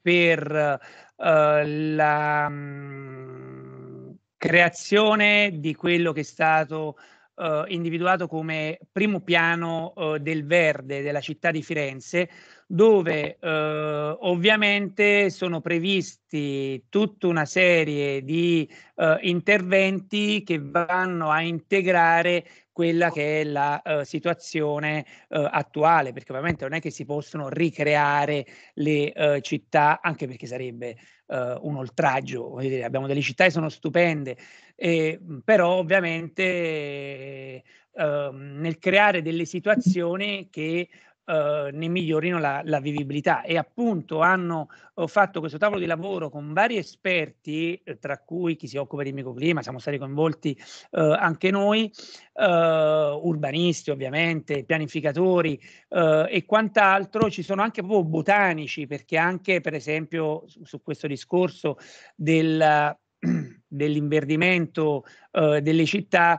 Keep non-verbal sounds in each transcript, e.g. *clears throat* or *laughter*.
per eh, la mh, mm, creazione di quello che è stato eh, individuato come primo piano eh, del verde della città di Firenze, dove eh, ovviamente sono previsti tutta una serie di eh, interventi che vanno a integrare quella che è la uh, situazione uh, attuale, perché ovviamente non è che si possono ricreare le uh, città, anche perché sarebbe un oltraggio, dire, abbiamo delle città che sono stupende, eh, però ovviamente ehm, nel creare delle situazioni che eh, ne migliorino la, la, vivibilità e appunto hanno eh, fatto questo tavolo di lavoro con vari esperti, eh, tra cui chi si occupa di microclima, siamo stati coinvolti eh, anche noi, eh, urbanisti ovviamente, pianificatori eh, e quant'altro, ci sono anche proprio botanici perché anche per esempio su, su questo discorso del, *clears throat* dell'inverdimento delle città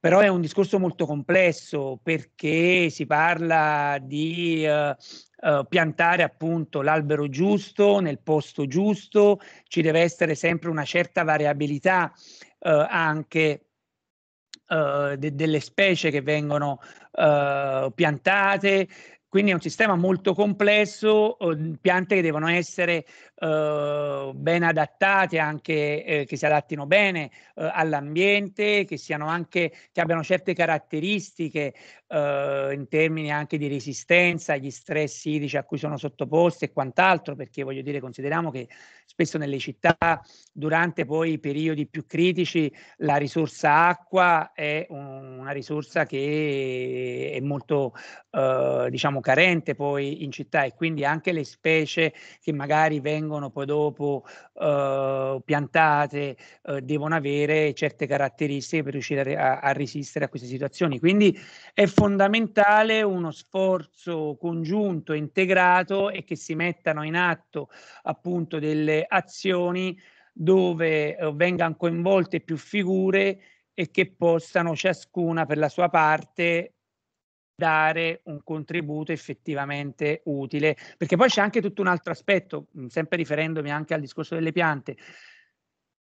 però è un discorso molto complesso perché si parla di eh, eh, piantare appunto l'albero giusto nel posto giusto, ci deve essere sempre una certa variabilità eh, anche eh, de- delle specie che vengono eh, piantate, quindi è un sistema molto complesso, ehm, piante che devono essere eh, ben adattate, anche eh, che si adattino bene eh, all'ambiente, che, anche, che abbiano certe caratteristiche eh, in termini anche di resistenza agli stress idrici a cui sono sottoposti e quant'altro, perché voglio dire, consideriamo che spesso nelle città durante poi i periodi più critici la risorsa acqua è un, una risorsa che è molto eh, diciamo carente poi in città e quindi anche le specie che magari vengono poi dopo eh, piantate eh, devono avere certe caratteristiche per riuscire a, a resistere a queste situazioni. Quindi è fondamentale uno sforzo congiunto, integrato e che si mettano in atto appunto delle azioni dove eh, vengano coinvolte più figure e che possano ciascuna per la sua parte dare un contributo effettivamente utile. Perché poi c'è anche tutto un altro aspetto, sempre riferendomi anche al discorso delle piante,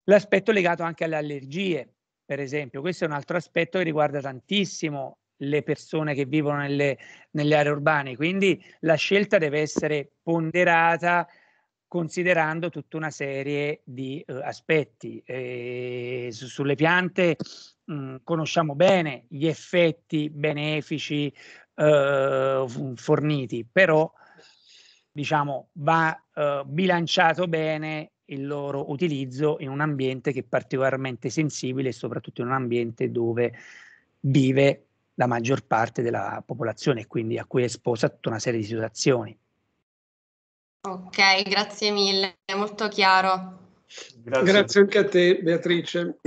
l'aspetto legato anche alle allergie, per esempio. Questo è un altro aspetto che riguarda tantissimo le persone che vivono nelle, nelle aree urbane. Quindi la scelta deve essere ponderata considerando tutta una serie di eh, aspetti. Eh, su, sulle piante mh, mm, conosciamo bene gli effetti benefici eh, forniti, però diciamo va eh, bilanciato bene il loro utilizzo in un ambiente che è particolarmente sensibile soprattutto in un ambiente dove vive la maggior parte della popolazione e quindi a cui è esposta tutta una serie di situazioni. Ok, grazie mille, è molto chiaro. Grazie. grazie. anche a te Beatrice.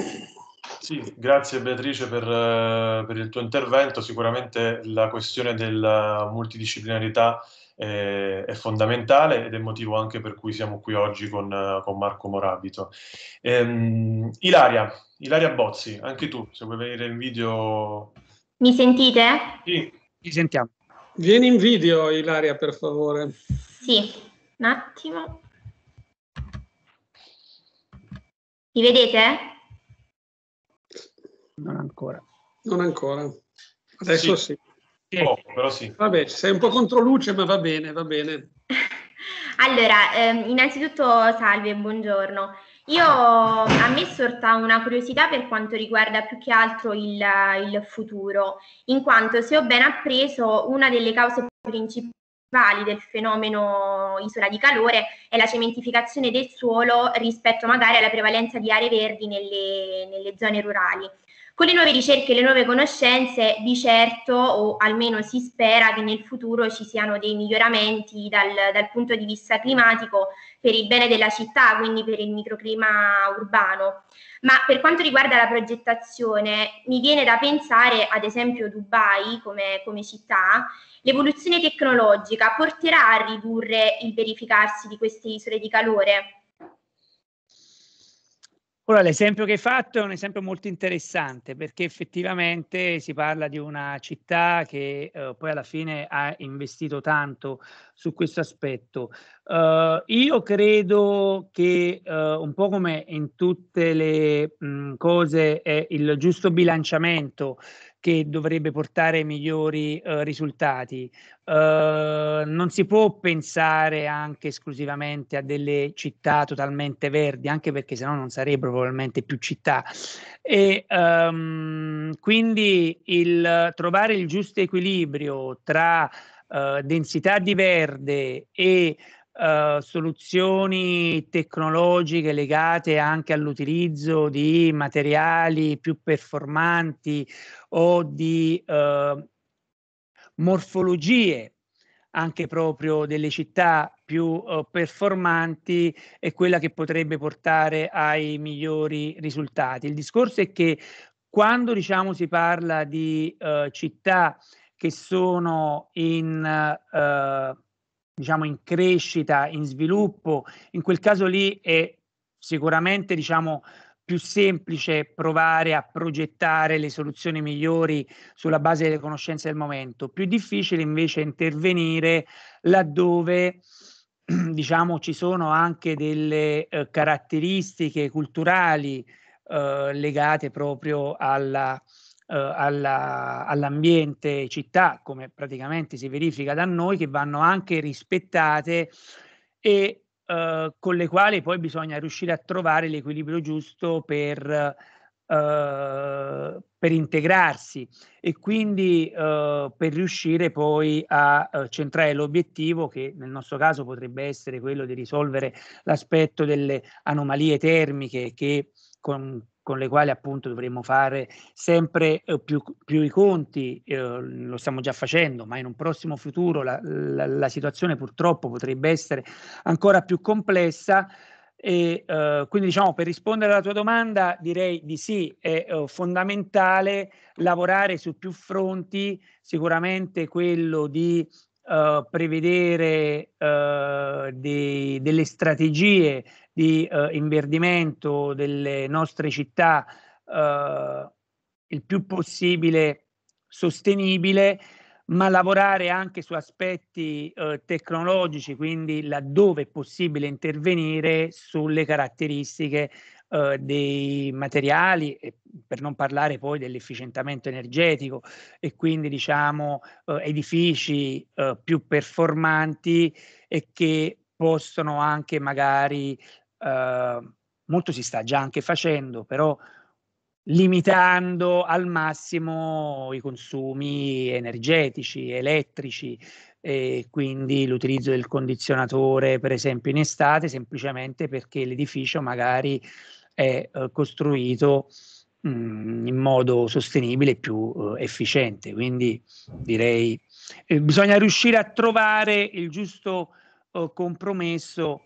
Sì, grazie Beatrice per, eh, per il tuo intervento. Sicuramente la questione della multidisciplinarità eh, è fondamentale ed è motivo anche per cui siamo qui oggi con, con Marco Morabito. Ehm, Ilaria, Ilaria Bozzi, anche tu, se vuoi venire in video mi sentite? Sì, vi sentiamo. Vieni in video, Ilaria, per favore. Sì, un attimo. Mi vedete? Non ancora. Non ancora. Adesso sì. sì. Oh, però sì. Vabbè, sei un po' contro luce, ma va bene, va bene. *laughs* allora, eh, innanzitutto salve, buongiorno. Io a me sorta una curiosità per quanto riguarda più che altro il, il futuro, in quanto se ho ben appreso una delle cause principali del fenomeno isola di calore è la cementificazione del suolo rispetto magari alla prevalenza di aree verdi nelle, nelle zone rurali. Con le nuove ricerche e le nuove conoscenze, di certo, o almeno si spera che nel futuro ci siano dei miglioramenti dal, dal punto di vista climatico per il bene della città, quindi per il microclima urbano. Ma per quanto riguarda la progettazione, mi viene da pensare, ad esempio, Dubai come, come città, l'evoluzione tecnologica porterà a ridurre il verificarsi di queste isole di calore Ora, l'esempio che hai fatto è un esempio molto interessante perché effettivamente si parla di una città che eh, poi alla fine ha investito tanto su questo aspetto. Uh, io credo che uh, un po' come in tutte le mh, cose è il giusto bilanciamento che dovrebbe portare migliori eh, risultati. Eh, non si può pensare anche esclusivamente a delle città totalmente verdi, anche perché sennò non sarebbero probabilmente più città. E, ehm, quindi il, trovare il giusto equilibrio tra eh, densità di verde e eh, soluzioni tecnologiche legate anche all'utilizzo di materiali più performanti o di eh, morfologie anche proprio delle città più eh, performanti è quella che potrebbe portare ai migliori risultati. Il discorso è che quando diciamo si parla di eh, città che sono in eh, diciamo, in crescita, in sviluppo, in quel caso lì è sicuramente diciamo, più semplice provare a progettare le soluzioni migliori sulla base delle conoscenze del momento, più difficile invece intervenire laddove *clears throat* diciamo, ci sono anche delle eh, caratteristiche culturali eh, legate proprio alla Uhm, alla, all'ambiente città, come praticamente si verifica da noi, che vanno anche rispettate e eh, con le quali poi bisogna riuscire a trovare l'equilibrio giusto per, eh, per integrarsi e quindi eh, per riuscire poi a centrare l'obiettivo che nel nostro caso potrebbe essere quello di risolvere l'aspetto delle anomalie termiche che con, con le quali appunto dovremmo fare sempre eh, più, più i conti, eh, lo stiamo già facendo, ma in un prossimo futuro la, la, la situazione purtroppo potrebbe essere ancora più complessa. E, eh, quindi diciamo per rispondere alla tua domanda direi di sì, è eh, fondamentale lavorare su più fronti, sicuramente quello di Uh, prevedere uh, dei, delle strategie di eh, inverdimento delle nostre città eh, il più possibile sostenibile, ma lavorare anche su aspetti eh, tecnologici, quindi laddove è possibile intervenire sulle caratteristiche eh, dei materiali, per non parlare poi dell'efficientamento energetico e quindi diciamo eh, edifici eh, più performanti e che possono anche magari Ehm, molto si sta già anche facendo, però limitando al massimo i consumi energetici, elettrici e quindi l'utilizzo del condizionatore per esempio in estate semplicemente perché l'edificio magari è eh, costruito mm, in modo sostenibile e più eh, efficiente. Quindi direi eh, bisogna riuscire a trovare il giusto eh, compromesso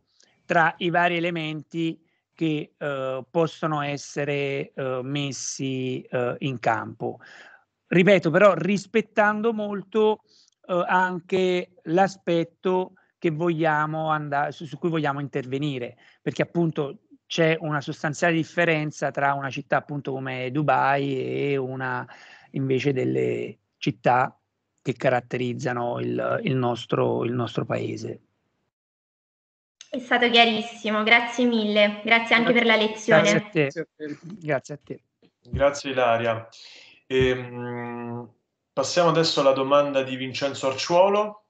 tra i vari elementi che eh, possono essere eh, messi eh, in campo. Ripeto, però, rispettando molto eh, anche l'aspetto che vogliamo andare, su, su, cui vogliamo intervenire, perché appunto c'è una sostanziale differenza tra una città appunto come Dubai e una invece delle città che caratterizzano il, il nostro, il nostro paese. È stato chiarissimo, grazie mille, grazie anche per la lezione. Grazie a te. Grazie, a te. grazie Ilaria. Ehm, passiamo adesso alla domanda di Vincenzo Arciuolo.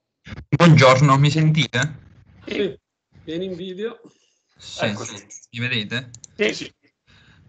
Buongiorno, mi sentite? Sì, vieni in video. Sì, ecco sì. Mi vedete? Sì, sì.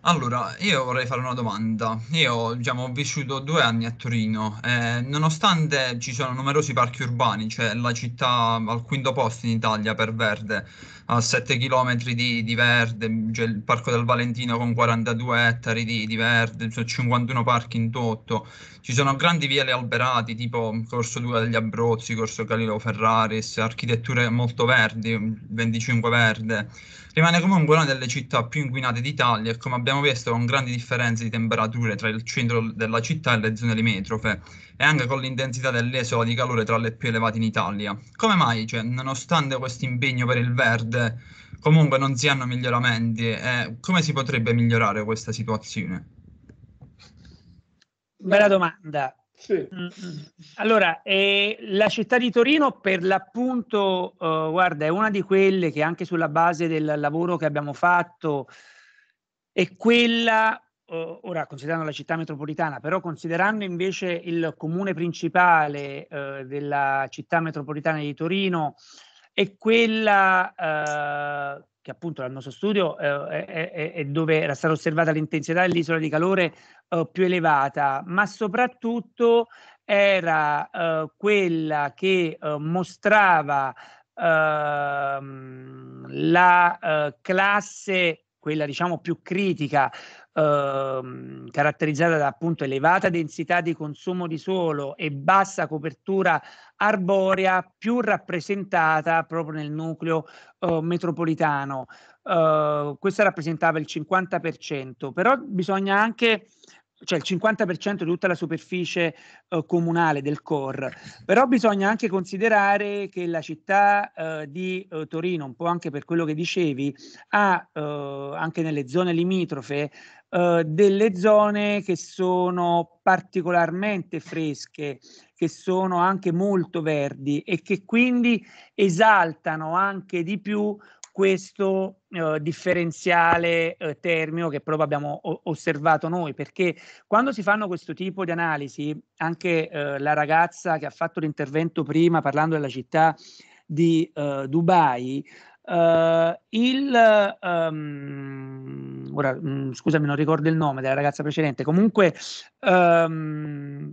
Allora, io vorrei fare una domanda. Io, diciamo, ho vissuto due anni a Torino. eh, nonostante ci sono numerosi parchi urbani, cioè la città al quinto posto in Italia per verde, a 7 km di, di verde, c'è cioè il Parco del Valentino con 42 ettari di, di verde, 51 parchi in tutto. Ci sono grandi vie alberati, tipo Corso 2 degli Abruzzi, Corso Galileo Ferraris, architetture molto verdi, 25 verde. Rimane comunque una delle città più inquinate d'Italia e come abbiamo visto con grandi differenze di temperature tra il centro della città e le zone limitrofe e anche con l'intensità dell'esola di calore tra le più elevate in Italia. Come mai, cioè, nonostante questo impegno per il verde, comunque non si hanno miglioramenti e come si potrebbe migliorare questa situazione? Bella domanda. Sì. Mm, mm. Allora, eh, la città di Torino per l'appunto, eh, guarda, è una di quelle che anche sulla base del lavoro che abbiamo fatto è quella, eh, ora considerando la città metropolitana, però considerando invece il comune principale eh, della città metropolitana di Torino, è quella eh, che appunto dal nostro studio eh, è, è, dove era stata osservata l'intensità dell'isola di calore eh, più elevata, ma soprattutto era eh, quella che eh, mostrava ehm, la eh, classe, quella diciamo più critica, ehm, caratterizzata da appunto elevata densità di consumo di suolo e bassa copertura arborea, più rappresentata proprio nel nucleo eh, metropolitano. Eh, questa rappresentava il 50%, però bisogna anche cioè il 50% di tutta la superficie eh, comunale del core, però bisogna anche considerare che la città eh, di eh, Torino, un po' anche per quello che dicevi, ha eh, anche nelle zone limitrofe eh, delle zone che sono particolarmente fresche, che sono anche molto verdi e che quindi esaltano anche di più questo eh, differenziale eh, termio che proprio abbiamo o- osservato noi, perché quando si fanno questo tipo di analisi, anche eh, la ragazza che ha fatto l'intervento prima parlando della città di eh, Dubai, eh, il um, ora mh, mm, scusami, non ricordo il nome della ragazza precedente, comunque um,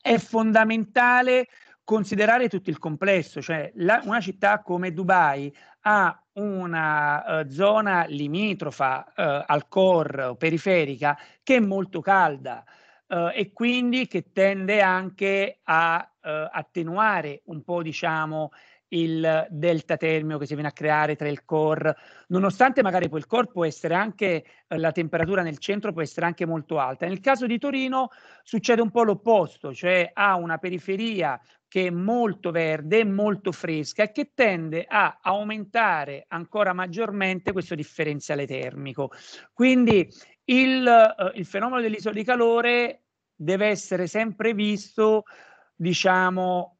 è fondamentale considerare tutto il complesso, cioè la, una città come Dubai ha una eh, zona limitrofa eh, al core periferica che è molto calda eh, e quindi che tende anche a eh, attenuare un po' diciamo il delta termico che si viene a creare tra il core, nonostante magari poi il core può essere anche eh, la temperatura nel centro può essere anche molto alta. Nel caso di Torino succede un po' l'opposto, cioè ha una periferia che è molto verde, molto fresca e che tende a aumentare ancora maggiormente questo differenziale termico. Quindi il, eh, il fenomeno dell'isola di calore deve essere sempre visto, diciamo,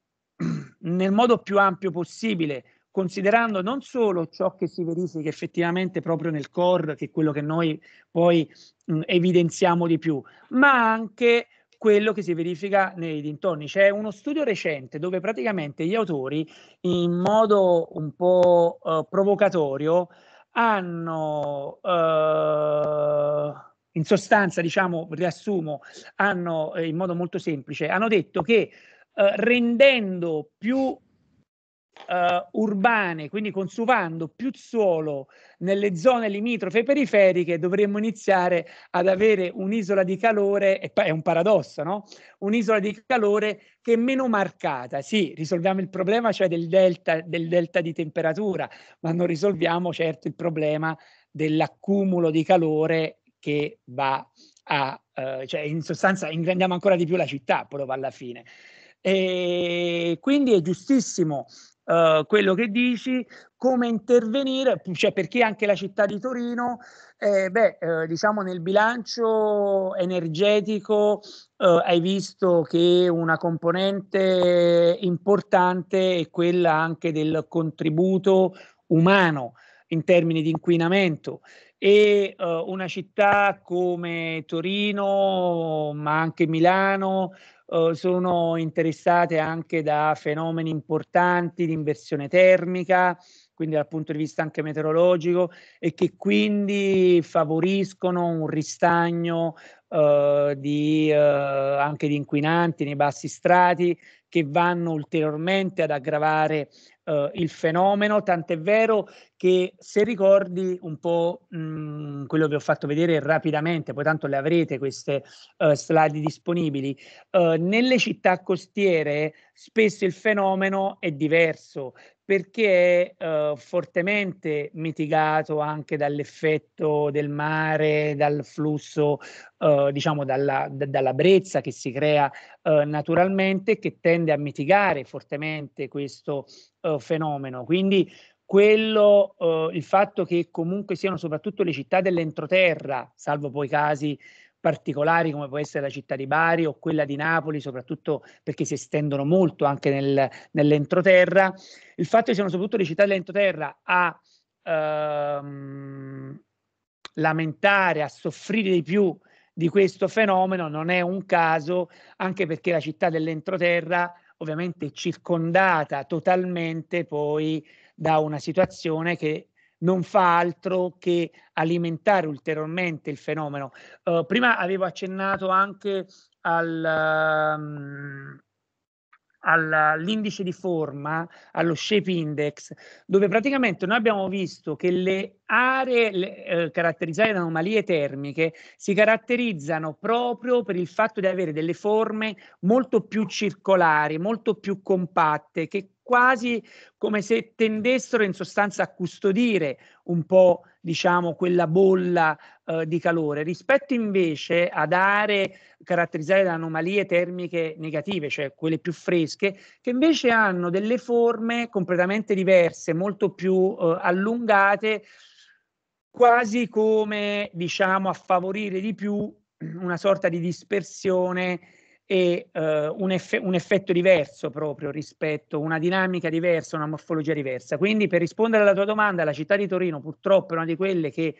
nel modo più ampio possibile, considerando non solo ciò che si verifica effettivamente proprio nel core, che è quello che noi poi mh, mm, evidenziamo di più, ma anche quello che si verifica nei dintorni. C'è uno studio recente dove praticamente gli autori, in modo un po' eh, provocatorio, hanno eh, in sostanza, diciamo, riassumo, hanno eh, in modo molto semplice, hanno detto che eh, rendendo più eh, urbane, quindi consumando più suolo nelle zone limitrofe periferiche, dovremmo iniziare ad avere un'isola di calore, e è un paradosso, no? Un'isola di calore che è meno marcata. Sì, risolviamo il problema, cioè del delta, del delta di temperatura, ma non risolviamo certo il problema dell'accumulo di calore che va a, eh, cioè in sostanza ingrandiamo ancora di più la città, poi alla fine. E quindi è giustissimo Uh, quello che dici, come intervenire, cioè perché anche la città di Torino, eh, beh, eh, diciamo nel bilancio energetico eh, hai visto che una componente importante è quella anche del contributo umano in termini di inquinamento e eh, una città come Torino, ma anche Milano, eh, sono interessate anche da fenomeni importanti di inversione termica, quindi dal punto di vista anche meteorologico, e che quindi favoriscono un ristagno eh, di, eh, anche di inquinanti nei bassi strati che vanno ulteriormente ad aggravare eh, il fenomeno, tant'è vero che se ricordi un po' mh, mm, quello che ho fatto vedere rapidamente, poi tanto le avrete queste uh, slide disponibili, uh, nelle città costiere spesso il fenomeno è diverso perché è uh, eh, fortemente mitigato anche dall'effetto del mare, dal flusso, uh, diciamo dalla, d- dalla, brezza che si crea uh, naturalmente, che tende a mitigare fortemente questo fenomeno. Quindi quello, il fatto che comunque siano soprattutto le città dell'entroterra, salvo poi casi particolari come può essere la città di Bari o quella di Napoli, soprattutto perché si estendono molto anche nel, nell'entroterra. Il fatto che siano soprattutto le città dell'entroterra a ehm, lamentare, a soffrire di più di questo fenomeno non è un caso, anche perché la città dell'entroterra ovviamente è circondata totalmente poi da una situazione che non fa altro che alimentare ulteriormente il fenomeno. Uh, prima avevo accennato anche al... Um, all'indice di forma, allo shape index, dove praticamente noi abbiamo visto che le aree le, eh, caratterizzate da anomalie termiche si caratterizzano proprio per il fatto di avere delle forme molto più circolari, molto più compatte, che quasi come se tendessero in sostanza a custodire un po' diciamo quella bolla eh, di calore rispetto invece ad aree caratterizzate da anomalie termiche negative, cioè quelle più fresche, che invece hanno delle forme completamente diverse, molto più eh, allungate, quasi come diciamo a favorire di più una sorta di dispersione e eh, un, eff- un, effetto diverso proprio rispetto, una dinamica diversa, una morfologia diversa. Quindi per rispondere alla tua domanda, la città di Torino purtroppo è una di quelle che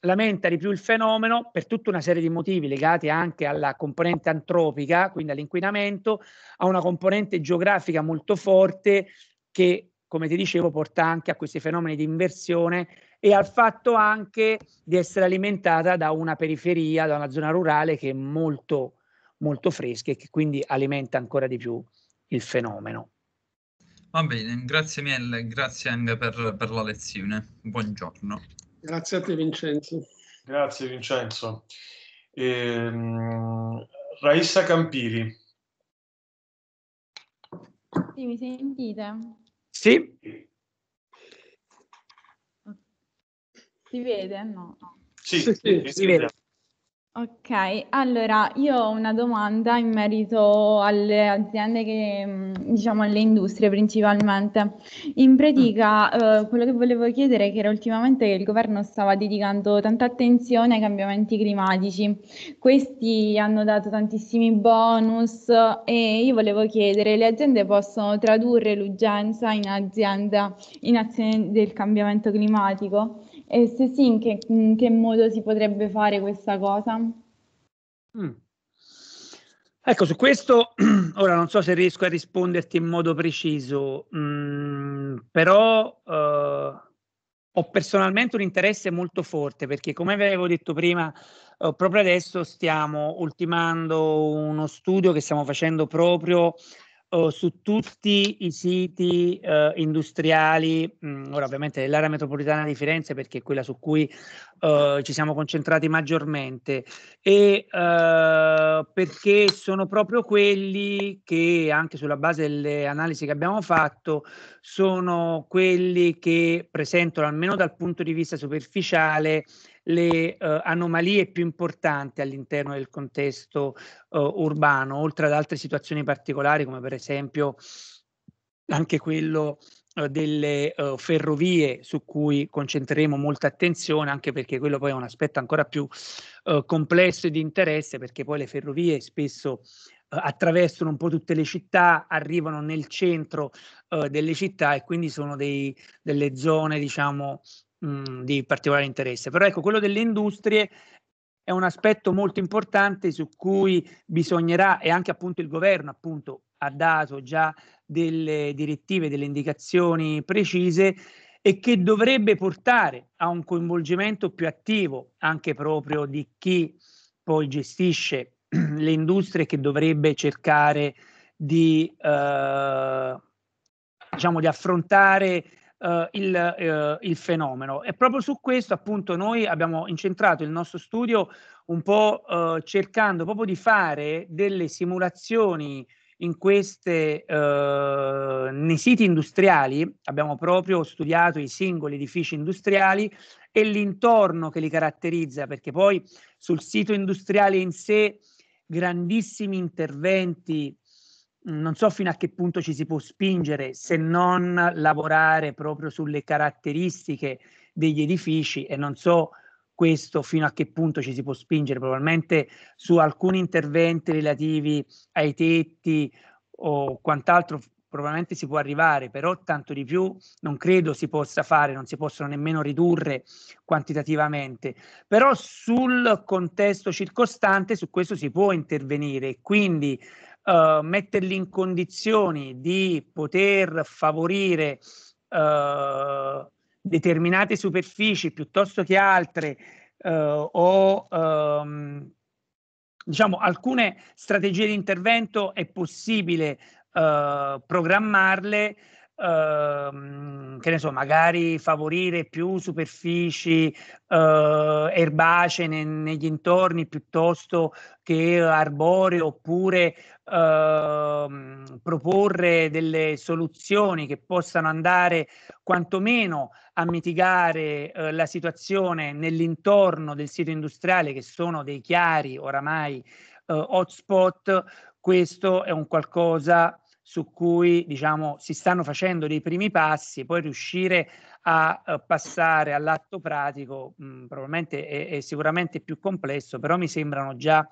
lamenta di più il fenomeno per tutta una serie di motivi legati anche alla componente antropica, quindi all'inquinamento, a una componente geografica molto forte che, come ti dicevo, porta anche a questi fenomeni di inversione e al fatto anche di essere alimentata da una periferia, da una zona rurale che è molto molto fresche e che quindi alimenta ancora di più il fenomeno. Va bene, grazie mille, grazie anche per, per la lezione. Buongiorno. Grazie a te Vincenzo. Grazie Vincenzo. Ehm, Raissa Campiri. Sì, mi sentite? Sì. Si vede? No. Sì, sì, sì si, si vede. vede. Ok, allora io ho una domanda in merito alle aziende che, mm, diciamo, alle industrie principalmente. In pratica, mm. eh, quello che volevo chiedere è che era ultimamente che il governo stava dedicando tanta attenzione ai cambiamenti climatici. Questi hanno dato tantissimi bonus e io volevo chiedere, le aziende possono tradurre l'urgenza in azienda in azione del cambiamento climatico? E se sì, in che, in che modo si potrebbe fare questa cosa? Mm. Ecco, su questo *clears throat* ora non so se riesco a risponderti in modo preciso, mh, mm, però eh, ho personalmente un interesse molto forte perché, come avevo detto prima, eh, proprio adesso stiamo ultimando uno studio che stiamo facendo proprio oh, su tutti i siti eh, industriali, mh, mm, ora ovviamente dell'area metropolitana di Firenze perché è quella su cui eh, ci siamo concentrati maggiormente e eh, perché sono proprio quelli che anche sulla base delle analisi che abbiamo fatto sono quelli che presentano almeno dal punto di vista superficiale le eh, anomalie più importanti all'interno del contesto eh, urbano, oltre ad altre situazioni particolari come per esempio anche quello eh, delle uh, ferrovie su cui concentreremo molta attenzione, anche perché quello poi è un aspetto ancora più uh, complesso e di interesse, perché poi le ferrovie spesso uh, attraversano un po' tutte le città, arrivano nel centro delle città e quindi sono dei, delle zone, diciamo, mh, di particolare interesse. Però ecco, quello delle industrie è un aspetto molto importante su cui bisognerà, e anche appunto il governo appunto ha dato già delle direttive, delle indicazioni precise e che dovrebbe portare a un coinvolgimento più attivo anche proprio di chi poi gestisce *clears throat* le industrie che dovrebbe cercare di, eh, diciamo, di affrontare eh, il, eh, il, fenomeno. E proprio su questo, appunto, noi abbiamo incentrato il nostro studio un po' eh, cercando proprio di fare delle simulazioni in queste, eh, nei siti industriali. Abbiamo proprio studiato i singoli edifici industriali e l'intorno che li caratterizza, perché poi sul sito industriale in sé grandissimi interventi non so fino a che punto ci si può spingere se non lavorare proprio sulle caratteristiche degli edifici e non so questo fino a che punto ci si può spingere, probabilmente su alcuni interventi relativi ai tetti o quant'altro probabilmente si può arrivare, però tanto di più non credo si possa fare, non si possono nemmeno ridurre quantitativamente. Però sul contesto circostante su questo si può intervenire, quindi eh, metterli in condizioni di poter favorire eh, determinate superfici piuttosto che altre eh, o ehm, diciamo alcune strategie di intervento è possibile eh, programmarle ehm, che ne so, magari favorire più superfici eh, erbacee ne, negli intorni piuttosto che arboree oppure ehm, proporre delle soluzioni che possano andare quantomeno a mitigare eh, la situazione nell'intorno del sito industriale che sono dei chiari oramai eh, hotspot, questo è un qualcosa su cui diciamo, si stanno facendo dei primi passi e poi riuscire a, a eh, passare all'atto pratico mh, mm, probabilmente è, è, sicuramente più complesso, però mi sembrano già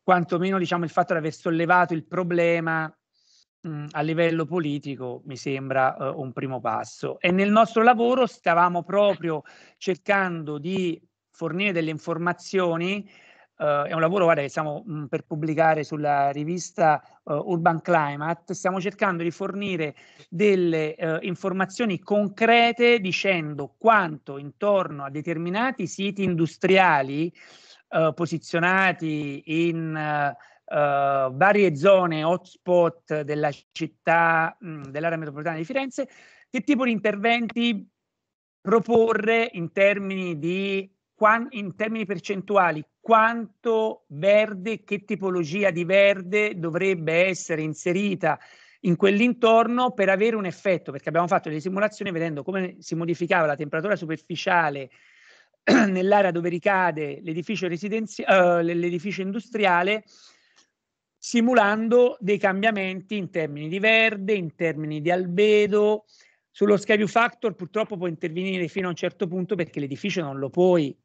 quantomeno diciamo, il fatto di aver sollevato il problema mh, mm, a livello politico mi sembra uh, un primo passo. E nel nostro lavoro stavamo proprio cercando di fornire delle informazioni Uh, è un lavoro guarda, che stiamo mh, per pubblicare sulla rivista uh, Urban Climate, stiamo cercando di fornire delle uh, informazioni concrete dicendo quanto intorno a determinati siti industriali posizionati in varie zone hotspot della città, mh, dell'area metropolitana di Firenze, che tipo di interventi proporre in termini di in termini percentuali quanto verde, che tipologia di verde dovrebbe essere inserita in quell'intorno per avere un effetto, perché abbiamo fatto delle simulazioni vedendo come si modificava la temperatura superficiale *clears throat* nell'area dove ricade l'edificio, residenzi- uh, l'edificio industriale, simulando dei cambiamenti in termini di verde, in termini di albedo. Sullo sky factor purtroppo può intervenire fino a un certo punto perché l'edificio non lo puoi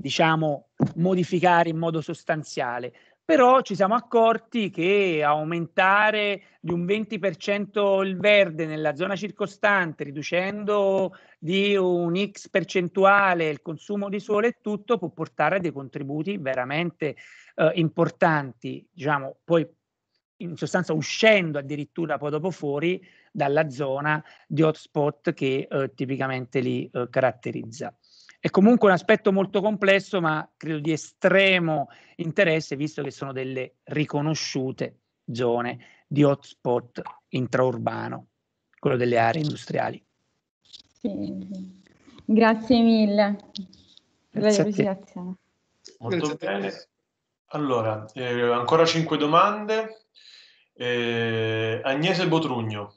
diciamo, modificare in modo sostanziale. Però ci siamo accorti che aumentare di un 20% il verde nella zona circostante, riducendo di un X percentuale il consumo di sole e tutto, può portare a dei contributi veramente eh, importanti, diciamo, poi in sostanza uscendo addirittura poi dopo fuori dalla zona di hotspot che eh, tipicamente li eh, caratterizza. È comunque un aspetto molto complesso, ma credo di estremo interesse, visto che sono delle riconosciute zone di hotspot intraurbano, quello delle aree industriali. Sì. Grazie mille per la presentazione. Molto bene. Allora, eh, ancora cinque domande. Eh, Agnese Botrugno.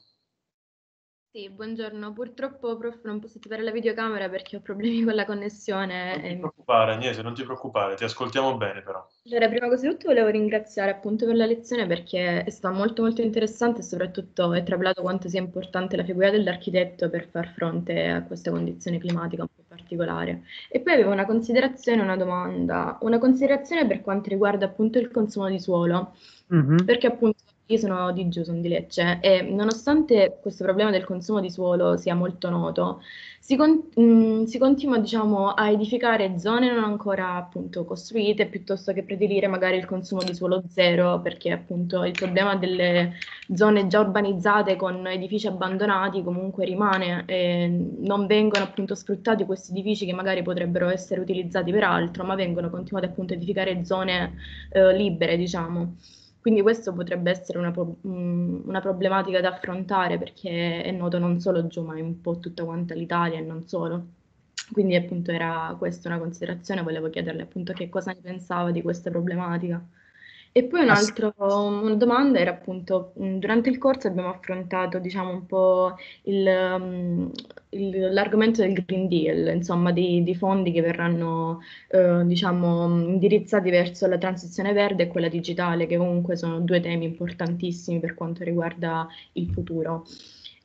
Sì, buongiorno. Purtroppo, prof, non posso attivare la videocamera perché ho problemi con la connessione. Non ti preoccupare, Agnese, non ti preoccupare, ti ascoltiamo bene però. Allora, prima cosa di tutto volevo ringraziare appunto per la lezione perché è stata molto molto interessante e soprattutto è trablato quanto sia importante la figura dell'architetto per far fronte a questa condizione climatica un po' particolare. E poi avevo una considerazione, una domanda, una considerazione per quanto riguarda appunto il consumo di suolo, mm-hmm. perché appunto io sono di Giù, sono di Lecce e nonostante questo problema del consumo di suolo sia molto noto, si, con- mh, mm, si continua diciamo, a edificare zone non ancora appunto, costruite piuttosto che predilire magari il consumo di suolo zero perché appunto il problema delle zone già urbanizzate con edifici abbandonati comunque rimane e non vengono appunto sfruttati questi edifici che magari potrebbero essere utilizzati per altro ma vengono continuate appunto a edificare zone eh, libere diciamo. Quindi questo potrebbe essere una, pro- mm, una, problematica da affrontare perché è noto non solo giù ma un po' tutta quanta l'Italia e non solo. Quindi appunto era questa una considerazione, volevo chiederle appunto che cosa ne pensava di questa problematica. E poi un'altra mm, domanda era appunto, mm, durante il corso abbiamo affrontato diciamo un po' il, l'argomento del Green Deal, insomma di, dei fondi che verranno eh, diciamo, indirizzati verso la transizione verde e quella digitale, che comunque sono due temi importantissimi per quanto riguarda il futuro.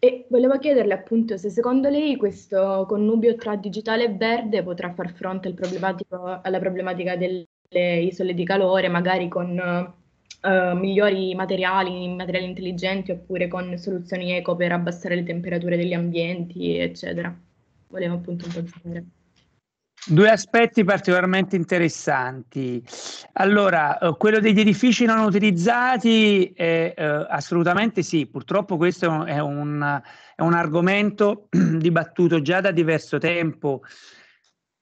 E volevo chiederle appunto se secondo lei questo connubio tra digitale e verde potrà far fronte al alla problematica delle isole di calore, magari con eh, migliori materiali, materiali intelligenti oppure con soluzioni eco per abbassare le temperature degli ambienti, eccetera. Volevo appunto un po' sapere. Due aspetti particolarmente interessanti. Allora, eh, quello degli edifici non utilizzati, eh, eh, assolutamente sì, purtroppo questo è un, è un argomento *clears throat* dibattuto già da diverso tempo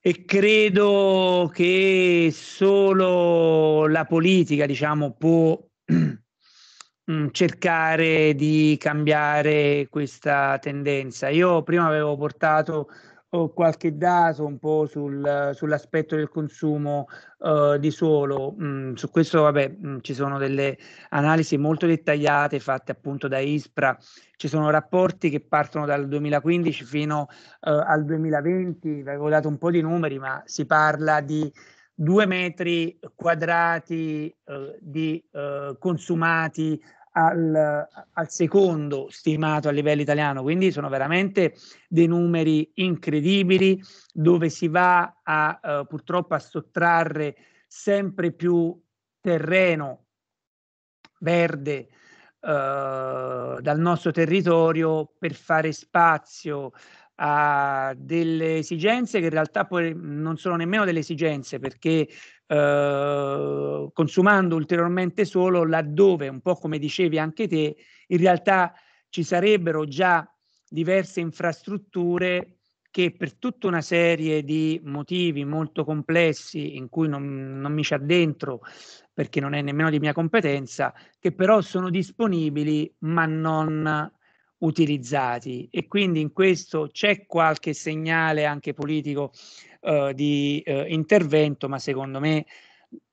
e credo che solo la politica, diciamo, può *clears throat* mm, cercare di cambiare questa tendenza. Io prima avevo portato o qualche dato un po' sul, sull'aspetto del consumo uh, di suolo. Mm, su questo vabbè, mm, ci sono delle analisi molto dettagliate fatte appunto da ISPRA, ci sono rapporti che partono dal 2015 fino uh, al 2020, vi avevo dato un po' di numeri, ma si parla di due metri quadrati eh, di eh, consumati al, al, secondo stimato a livello italiano, quindi sono veramente dei numeri incredibili dove si va a eh, purtroppo a sottrarre sempre più terreno verde eh, dal nostro territorio per fare spazio a delle esigenze che in realtà poi non sono nemmeno delle esigenze perché eh, consumando ulteriormente solo laddove, un po' come dicevi anche te, in realtà ci sarebbero già diverse infrastrutture che per tutta una serie di motivi molto complessi in cui non, non mi ci addentro perché non è nemmeno di mia competenza, che però sono disponibili ma non utilizzati e quindi in questo c'è qualche segnale anche politico eh, di eh, intervento, ma secondo me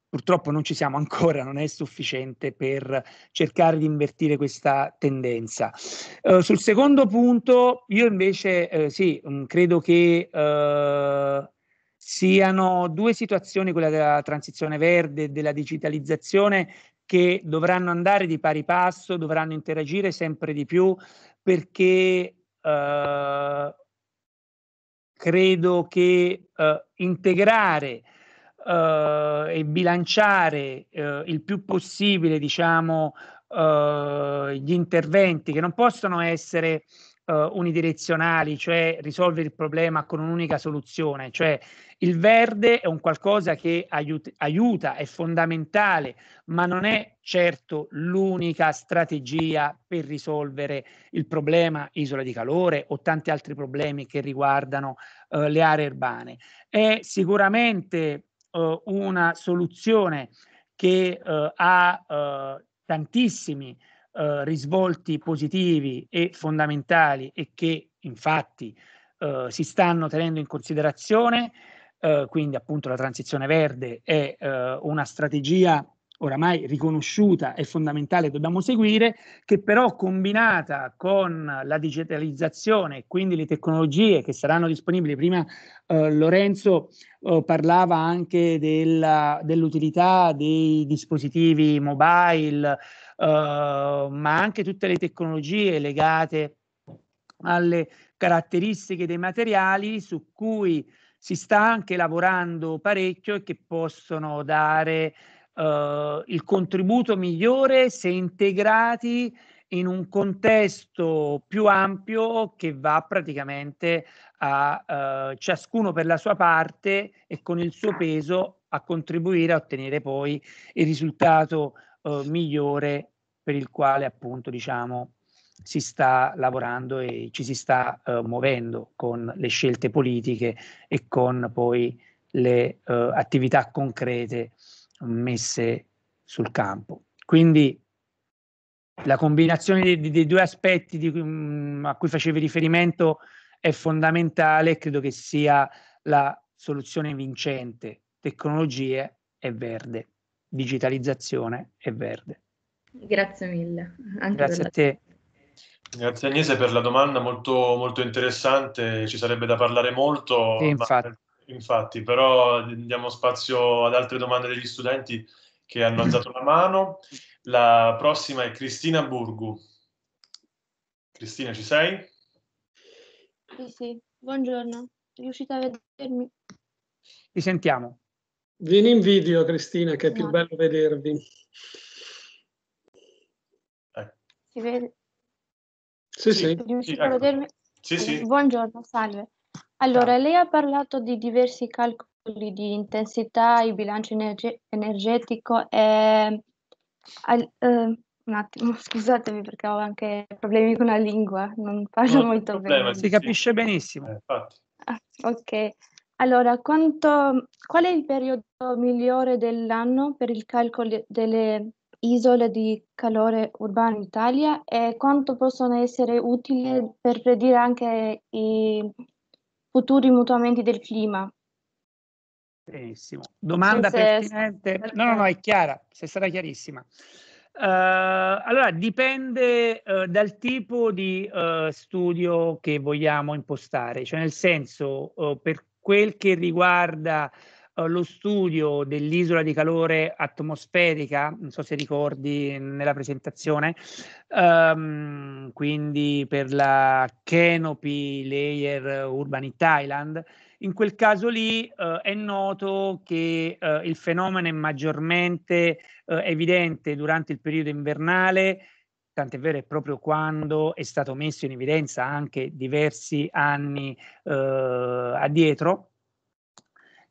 purtroppo non ci siamo ancora, non è sufficiente per cercare di invertire questa tendenza. Eh, sul secondo punto, io invece eh, sì, mh, mm, credo che eh, siano due situazioni, quella della transizione verde e della digitalizzazione, che dovranno andare di pari passo, dovranno interagire sempre di più perché eh, credo che eh, integrare eh, e bilanciare eh, il più possibile diciamo, eh, gli interventi che non possono essere eh, unidirezionali, cioè risolvere il problema con un'unica soluzione. Cioè il verde è un qualcosa che aiut- aiuta, è fondamentale, ma non è certo l'unica strategia per risolvere il problema isola di calore o tanti altri problemi che riguardano eh, le aree urbane. È sicuramente eh, una soluzione che eh, ha eh, tantissimi eh, risvolti positivi e fondamentali e che infatti eh, si stanno tenendo in considerazione, eh, quindi appunto la transizione verde è eh, una strategia oramai riconosciuta e fondamentale dobbiamo seguire, che però combinata con la digitalizzazione e quindi le tecnologie che saranno disponibili, prima eh, Lorenzo eh, parlava anche della, dell'utilità dei dispositivi mobile Ehm, ma anche tutte le tecnologie legate alle caratteristiche dei materiali su cui si sta anche lavorando parecchio e che possono dare eh, il contributo migliore se integrati in un contesto più ampio che va praticamente a eh, ciascuno per la sua parte e con il suo peso a contribuire a ottenere poi il risultato eh, migliore per il quale appunto diciamo si sta lavorando e ci si sta eh, muovendo con le scelte politiche e con poi le eh, attività concrete messe sul campo. Quindi la combinazione dei, due aspetti di, mh, mm, a cui facevi riferimento è fondamentale, credo che sia la soluzione vincente, tecnologie e verde, digitalizzazione e verde. Grazie mille. Anche Grazie a te. Grazie Agnese per la domanda molto, molto interessante, ci sarebbe da parlare molto. Sì, infatti. Ma, infatti, però diamo spazio ad altre domande degli studenti che hanno alzato la mano. La prossima è Cristina Burgu. Cristina, ci sei? Sì, sì, buongiorno. Riuscite a vedermi? Ti sentiamo. Vieni in video, Cristina, che è no. più bello vedervi. Si vede? Sì, sì. sì, ecco. sì, sì. Eh, buongiorno, salve. Allora, lei ha parlato di diversi calcoli di intensità, il bilancio energe- energetico e... Ehm, al, eh, un attimo, *laughs* scusatemi perché ho anche problemi con la lingua, non parlo non molto problema, bene. Si capisce benissimo. Eh, ah, ok, allora quanto, qual è il periodo migliore dell'anno per il calcolo delle isole di calore urbano in Italia e quanto possono essere utili per predire anche i futuri mutamenti del clima. Benissimo. Domanda se pertinente. Se... No, no, no, è chiara, se sarà chiarissima. Uh, allora, dipende uh, dal tipo di uh, studio che vogliamo impostare, cioè nel senso per quel che riguarda eh, lo studio dell'isola di calore atmosferica, non so se ricordi nella presentazione, um, quindi per la Canopy Layer Urban in Thailand, in quel caso lì eh, è noto che eh, il fenomeno è maggiormente eh, evidente durante il periodo invernale, tant'è vero è proprio quando è stato messo in evidenza anche diversi anni eh, addietro,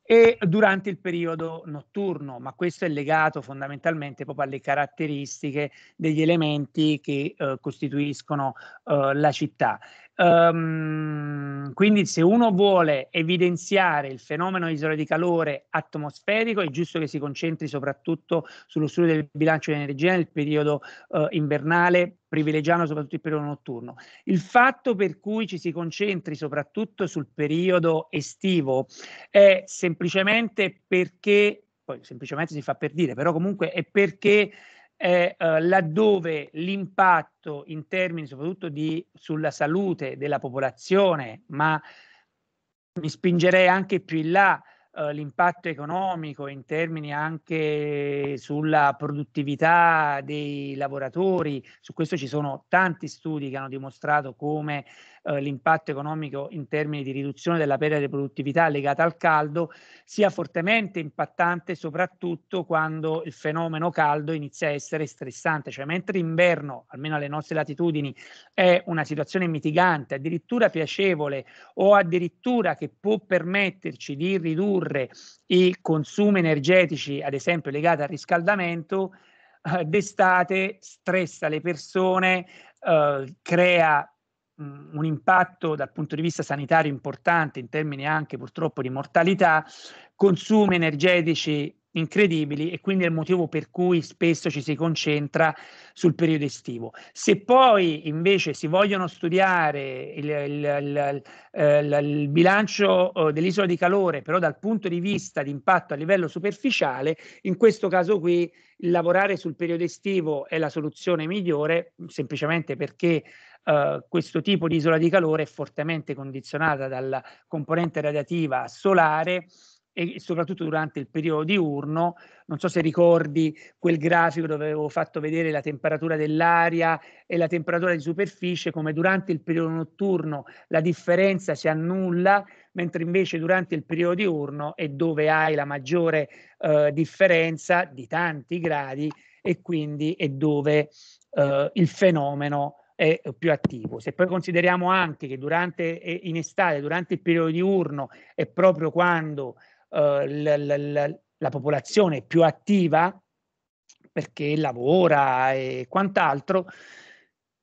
e durante il periodo notturno, ma questo è legato fondamentalmente proprio alle caratteristiche degli elementi che eh, costituiscono eh, la città. Um, quindi se uno vuole evidenziare il fenomeno isole di calore atmosferico è giusto che si concentri soprattutto sullo studio del bilancio di energia nel periodo uh, invernale privilegiando soprattutto il periodo notturno. Il fatto per cui ci si concentri soprattutto sul periodo estivo è semplicemente perché, poi semplicemente si fa per dire, però comunque è perché eh, laddove l'impatto in termini soprattutto di, sulla salute della popolazione, ma mi spingerei anche più in là eh, l'impatto economico in termini anche sulla produttività dei lavoratori, su questo ci sono tanti studi che hanno dimostrato come eh, l'impatto economico in termini di riduzione della perdita di produttività legata al caldo sia fortemente impattante soprattutto quando il fenomeno caldo inizia a essere stressante, cioè mentre inverno, almeno alle nostre latitudini, è una situazione mitigante, addirittura piacevole o addirittura che può permetterci di ridurre i consumi energetici, ad esempio legati al riscaldamento, eh, d'estate stressa le persone, eh, crea un impatto dal punto di vista sanitario importante in termini anche purtroppo di mortalità, consumi energetici incredibili e quindi è il motivo per cui spesso ci si concentra sul periodo estivo. Se poi invece si vogliono studiare il, il, il, il, eh, bilancio eh, dell'isola di calore, però dal punto di vista di impatto a livello superficiale, in questo caso qui lavorare sul periodo estivo è la soluzione migliore, semplicemente perché eh, questo tipo di isola di calore è fortemente condizionata dalla componente radiativa solare e soprattutto durante il periodo diurno, non so se ricordi quel grafico dove avevo fatto vedere la temperatura dell'aria e la temperatura di superficie, come durante il periodo notturno la differenza si annulla, mentre invece durante il periodo diurno è dove hai la maggiore eh, differenza di tanti gradi e quindi è dove eh, il fenomeno eh, più attivo. Se poi consideriamo anche che durante, eh, in estate, durante il periodo diurno, è proprio quando eh, la, la, la, la popolazione è più attiva, perché lavora e quant'altro,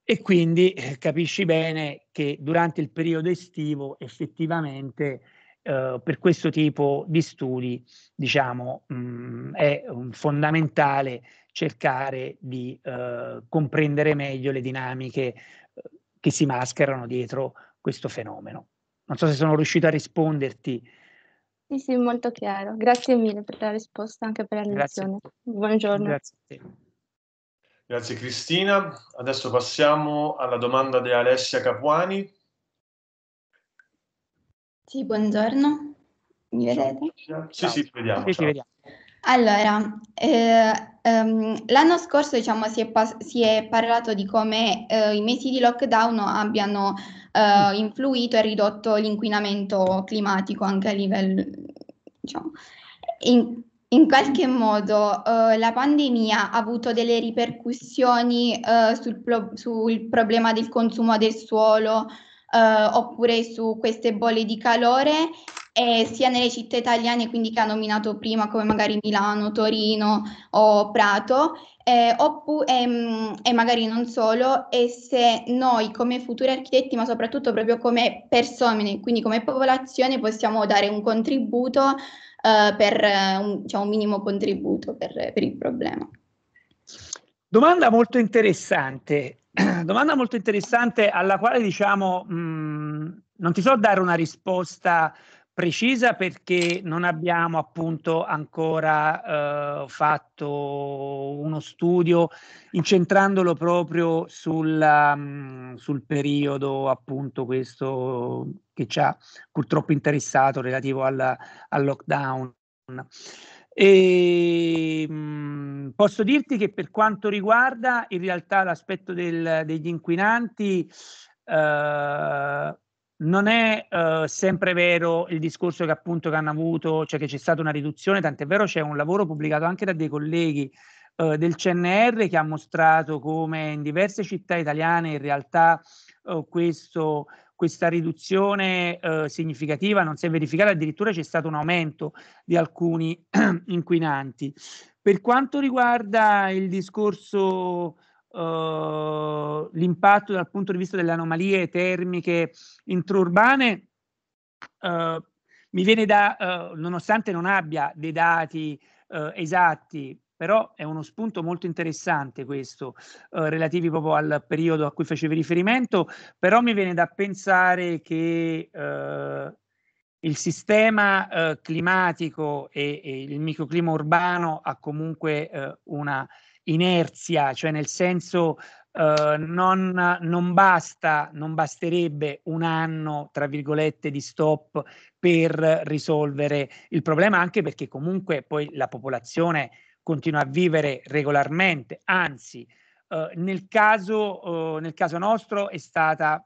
e quindi eh, capisci bene che durante il periodo estivo effettivamente eh, per questo tipo di studi, diciamo, mh, mm, è mm, fondamentale cercare di eh, comprendere meglio le dinamiche eh, che si mascherano dietro questo fenomeno. Non so se sono riuscito a risponderti. Sì, sì, molto chiaro. Grazie mille per la risposta, anche per la lezione. Buongiorno. Grazie a te. Grazie Cristina. Adesso passiamo alla domanda di Alessia Capuani. Sì, buongiorno. Mi vedete? Sì, sì, ci vediamo. Sì, ci vediamo. Allora, eh, ehm, l'anno scorso diciamo, si, è pa- si è parlato di come eh, i mesi di lockdown abbiano eh, influito e ridotto l'inquinamento climatico anche a livello... Diciamo, in, in qualche modo eh, la pandemia ha avuto delle ripercussioni eh, sul, pro- sul, problema del consumo del suolo, eh, oppure su queste bolle di calore eh, sia nelle città italiane, quindi che ha nominato prima, come magari Milano, Torino o Prato, eh, oppu- ehm, e magari non solo, e se noi come futuri architetti, ma soprattutto proprio come persone, quindi come popolazione, possiamo dare un contributo eh, per eh, un, diciamo, un, minimo contributo per, per il problema. Domanda molto interessante. *clears throat* Domanda molto interessante alla quale diciamo mh, mm, non ti so dare una risposta precisa perché non abbiamo appunto ancora eh, fatto uno studio incentrandolo proprio sulla, mh, mm, sul periodo appunto questo che ci ha purtroppo interessato relativo al, al lockdown. E, ehm, mh, posso dirti che per quanto riguarda in realtà l'aspetto del, degli inquinanti, eh, non è eh, sempre vero il discorso che appunto che hanno avuto, cioè che c'è stata una riduzione, tant'è vero c'è un lavoro pubblicato anche da dei colleghi eh, del CNR che ha mostrato come in diverse città italiane in realtà eh, questo questa riduzione eh, significativa non si è verificata, addirittura c'è stato un aumento di alcuni *clears throat* inquinanti. Per quanto riguarda il discorso eh, l'impatto dal punto di vista delle anomalie termiche intraurbane, eh, mi viene da, eh, nonostante non abbia dei dati eh, esatti, però è uno spunto molto interessante questo, eh, relativi proprio al periodo a cui facevi riferimento, però mi viene da pensare che eh, il sistema eh, climatico e, e, il microclima urbano ha comunque eh, una inerzia, cioè nel senso Uh, non, non, basta, non basterebbe un anno, tra virgolette, di stop per risolvere il problema, anche perché comunque poi la popolazione continua a vivere regolarmente, anzi eh, nel, caso, eh, nel, caso, nostro è stata,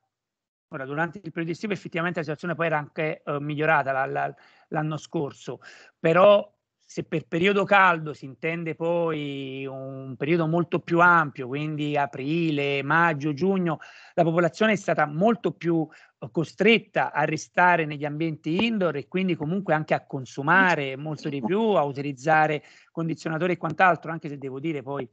ora durante il periodo estivo effettivamente la situazione poi era anche eh, migliorata la, la, l'anno scorso, però se per periodo caldo si intende poi un periodo molto più ampio, quindi aprile, maggio, giugno, la popolazione è stata molto più costretta a restare negli ambienti indoor e quindi comunque anche a consumare molto di più, a utilizzare condizionatori e quant'altro, anche se devo dire poi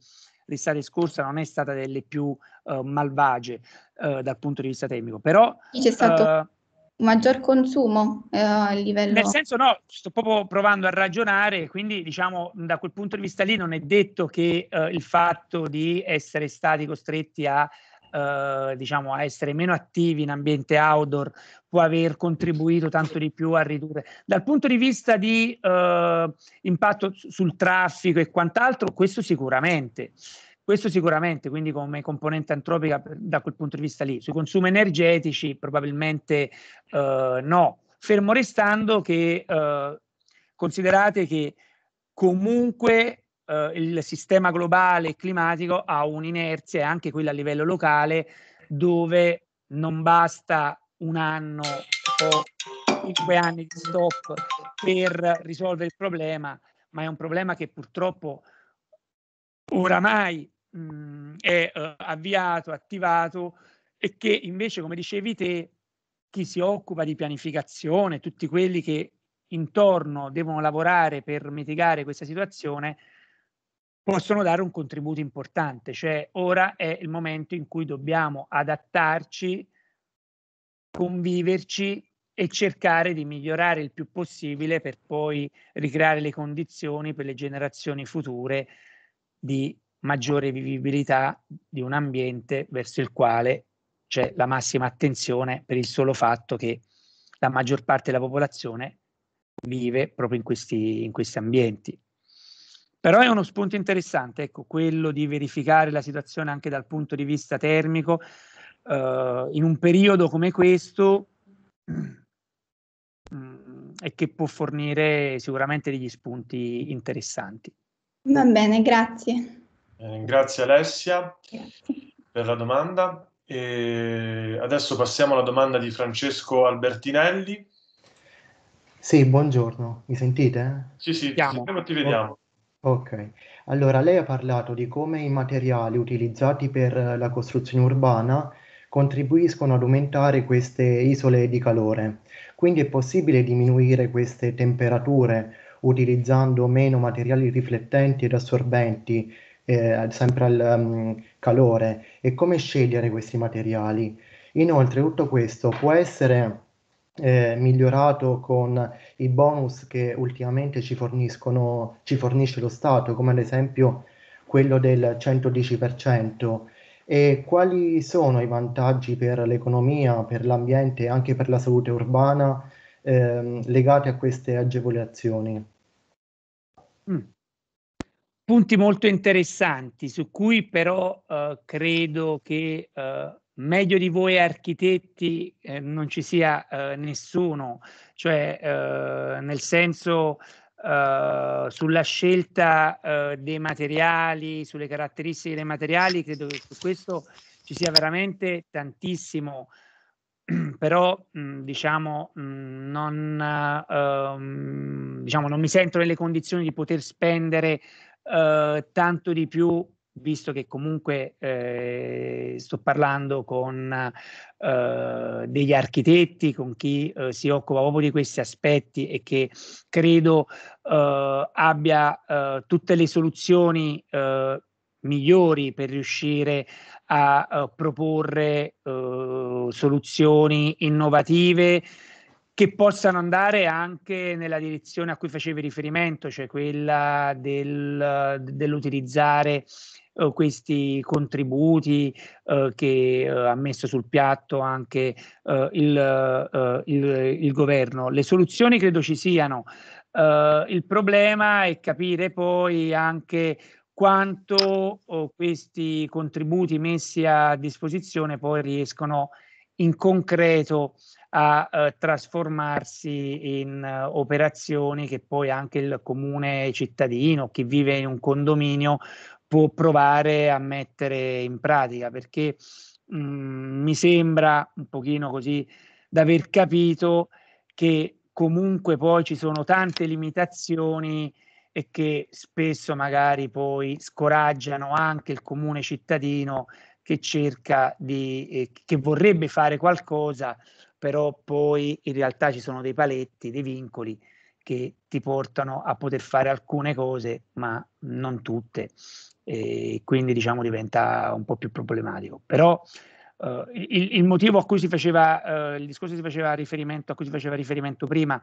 l'estate scorsa non è stata delle più uh, malvagie uh, dal punto di vista tecnico, però c'è stato uh, maggior consumo a livello Nel senso no, sto proprio provando a ragionare, quindi diciamo da quel punto di vista lì non è detto che il fatto di essere stati costretti a eh, diciamo, a essere meno attivi in ambiente outdoor può aver contribuito tanto di più a ridurre. Dal punto di vista di eh, impatto sul traffico e quant'altro, questo sicuramente. Questo sicuramente, quindi come componente antropica da quel punto di vista lì. Sui consumi energetici probabilmente eh, no, fermo restando che eh, considerate che comunque eh, il sistema globale climatico ha un'inerzia anche quella a livello locale dove non basta un anno o cinque anni di stop per risolvere il problema, ma è un problema che purtroppo oramai mh, mm, è eh, avviato, attivato e che invece, come dicevi te, chi si occupa di pianificazione, tutti quelli che intorno devono lavorare per mitigare questa situazione, possono dare un contributo importante, cioè ora è il momento in cui dobbiamo adattarci, conviverci e cercare di migliorare il più possibile per poi ricreare le condizioni per le generazioni future di maggiore vivibilità di un ambiente verso il quale c'è la massima attenzione per il solo fatto che la maggior parte della popolazione vive proprio in questi, in questi ambienti. Però è uno spunto interessante, ecco, quello di verificare la situazione anche dal punto di vista termico. Eh, in un periodo come questo, *clears throat* mm, e che può fornire sicuramente degli spunti interessanti. Va bene, grazie. Eh, grazie Alessia grazie. per la domanda. E adesso passiamo alla domanda di Francesco Albertinelli. Sì, buongiorno, mi sentite? Sì, sì, Siamo. ti vediamo. Ok, Allora lei ha parlato di come i materiali utilizzati per la costruzione urbana contribuiscono ad aumentare queste isole di calore. Quindi è possibile diminuire queste temperature utilizzando meno materiali riflettenti ed assorbenti, eh, sempre al, mhmm, calore, e come scegliere questi materiali? Inoltre tutto questo può essere eh, migliorato con i bonus che ultimamente ci, forniscono, ci fornisce lo Stato, come ad esempio quello del 110%. E quali sono i vantaggi per l'economia, per l'ambiente e anche per la salute urbana ehm, legati a queste agevolazioni? Mm. Punti molto interessanti su cui però eh, credo che eh, meglio di voi architetti eh, non ci sia eh, nessuno, cioè eh, nel senso eh, sulla scelta eh, dei materiali, sulle caratteristiche dei materiali, credo che su questo ci sia veramente tantissimo, *clears throat* però mh, mm, diciamo, mh, mm, non, mh, ehm, diciamo non mi sento nelle condizioni di poter spendere eh, tanto di più visto che comunque eh, sto parlando con eh, degli architetti, con chi eh, si occupa proprio di questi aspetti e che credo eh, abbia eh, tutte le soluzioni eh, migliori per riuscire a, a proporre soluzioni innovative che possano andare anche nella direzione a cui facevi riferimento, cioè quella del, dell'utilizzare eh, questi contributi eh, che eh, ha messo sul piatto anche eh, il, il, il, governo. Le soluzioni credo ci siano. il problema è capire poi anche quanto oh, questi contributi messi a disposizione poi riescono in concreto a eh, trasformarsi in eh, operazioni che poi anche il comune cittadino, chi vive in un condominio, può provare a mettere in pratica, perché mh, mhmm, mi sembra un pochino così d'aver capito che comunque poi ci sono tante limitazioni e che spesso magari poi scoraggiano anche il comune cittadino che cerca di, eh, che vorrebbe fare qualcosa, però poi in realtà ci sono dei paletti, dei vincoli che ti portano a poter fare alcune cose, ma non tutte e quindi diciamo diventa un po' più problematico. Però Uh, il, il, motivo a cui si faceva, uh, il discorso si faceva riferimento, a cui si faceva riferimento prima,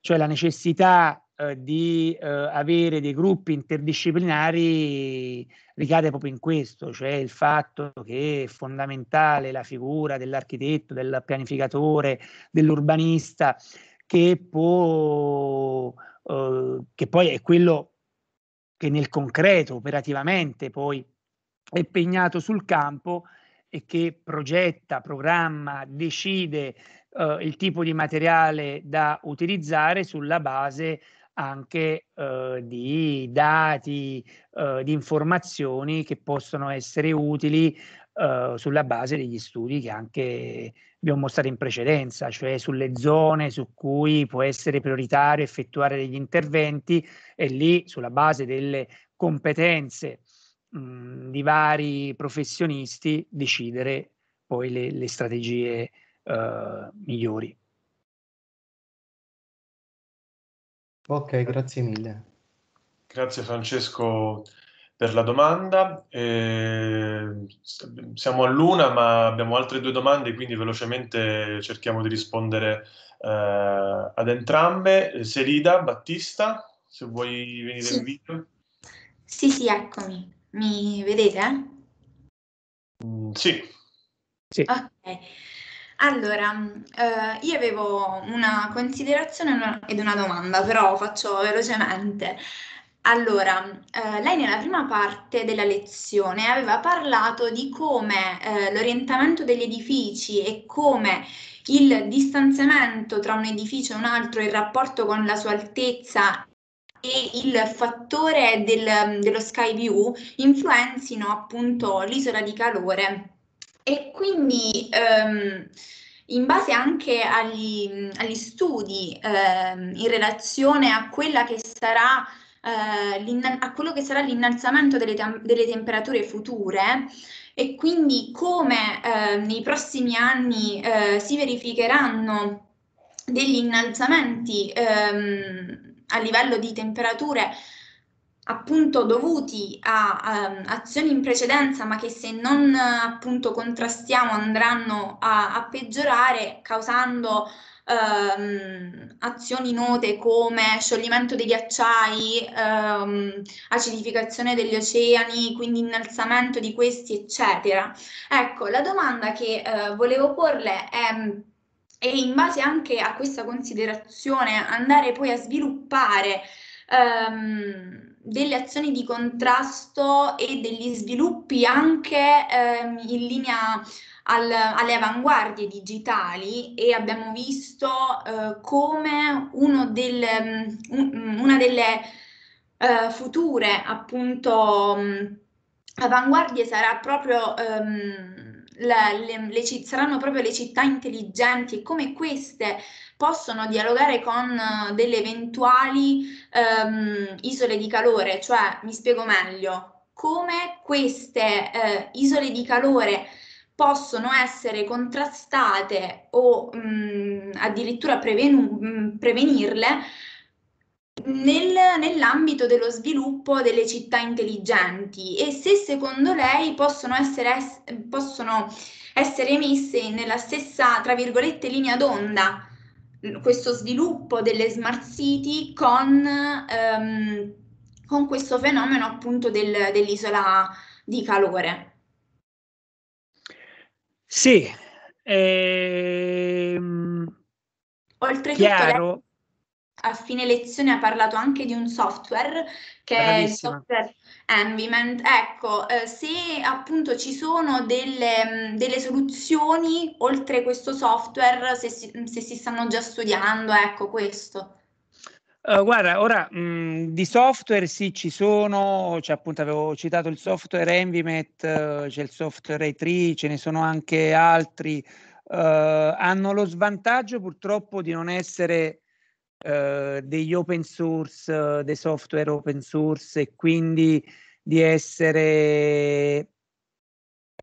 cioè la necessità uh, di avere dei gruppi interdisciplinari ricade proprio in questo, cioè il fatto che è fondamentale la figura dell'architetto, del pianificatore, dell'urbanista, che può, che poi è quello che nel concreto, operativamente, poi è impegnato sul campo e che progetta, programma, decide eh, il tipo di materiale da utilizzare sulla base anche eh, di dati, eh, di informazioni che possono essere utili Uhm, sulla base degli studi che anche abbiamo mostrato in precedenza, cioè sulle zone su cui può essere prioritario effettuare degli interventi e lì sulla base delle competenze mh, mhmm, di vari professionisti decidere poi le, le strategie eh, migliori. Ok, grazie mille. Grazie Francesco per la domanda. Eh, siamo luna, ma abbiamo altre due domande, quindi velocemente cerchiamo di rispondere eh, ad entrambe. Serida, Battista, se vuoi venire sì. in video. Sì, sì, eccomi. Mi vedete? Mm, sì. sì. Ok. Allora, eh, io avevo una considerazione ed una domanda, però faccio velocemente. Allora, eh, lei nella prima parte della lezione aveva parlato di come eh, l'orientamento degli edifici e come il distanziamento tra un edificio e un altro, il rapporto con la sua altezza e il fattore del, dello sky view influenzino appunto l'isola di calore. E quindi ehm, in base anche agli, agli studi eh, in relazione a quella che sarà eh, a quello che sarà l'innalzamento delle, delle temperature future e quindi come eh, nei prossimi anni eh, si verificheranno degli innalzamenti ehm, a livello di temperature appunto dovuti a, a, azioni in precedenza ma che se non appunto contrastiamo andranno a, a peggiorare causando ehm, azioni note come scioglimento dei ghiacciai, ehm, acidificazione degli oceani, quindi innalzamento di questi, eccetera. Ecco, la domanda che eh, volevo porle è e in base anche a questa considerazione andare poi a sviluppare ehm, delle azioni di contrasto e degli sviluppi anche ehm, in linea al, alle avanguardie digitali e abbiamo visto eh, come del, un, mm, una delle eh, future appunto mh, mm, avanguardie sarà proprio ehm, la, le, le, saranno proprio le città intelligenti e come queste possono dialogare con eh, delle eventuali ehm, isole di calore, cioè mi spiego meglio, come queste eh, isole di calore possono essere contrastate o mh, addirittura prevenu- mh, prevenirle nel, nell'ambito dello sviluppo delle città intelligenti e se secondo lei possono essere, es- possono essere emesse nella stessa, tra virgolette, linea d'onda questo sviluppo delle smart city con, ehm, con questo fenomeno appunto del, dell'isola di calore. Sì. Ehm, Oltretutto, a fine lezione ha parlato anche di un software che Bravissima. è il software Enviment. Ecco, eh, se appunto ci sono delle, delle, soluzioni oltre questo software, se si, se si stanno già studiando, ecco questo. Uh, guarda, ora mh, mhmm, di software sì ci sono, cioè, appunto avevo citato il software Envimet, uh, c'è il software A3, ce ne sono anche altri, uh, hanno lo svantaggio purtroppo di non essere degli open source, dei software open source e quindi di essere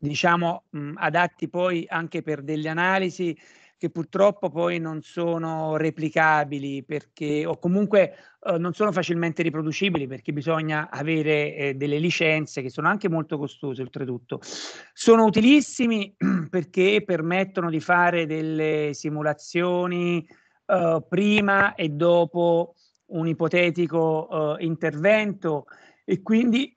diciamo mh, mhmm, adatti poi anche per delle analisi che purtroppo poi non sono replicabili perché, o comunque eh, non sono facilmente riproducibili perché bisogna avere eh, delle licenze che sono anche molto costose oltretutto. Sono utilissimi *clears throat* perché permettono di fare delle simulazioni eh, prima e dopo un ipotetico eh, intervento e quindi *clears throat*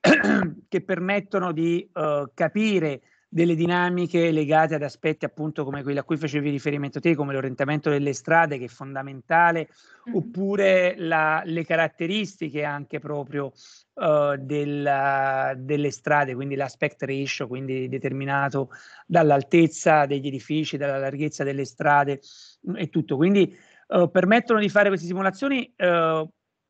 che permettono di eh, capire delle dinamiche legate ad aspetti appunto come quelli a cui facevi riferimento te, come l'orientamento delle strade che è fondamentale, mm-hmm. oppure la, le caratteristiche anche proprio uh, eh, della, delle strade, quindi l'aspect ratio, quindi determinato dall'altezza degli edifici, dalla larghezza delle strade mm, e tutto. Quindi uh, permettono di fare queste simulazioni uh,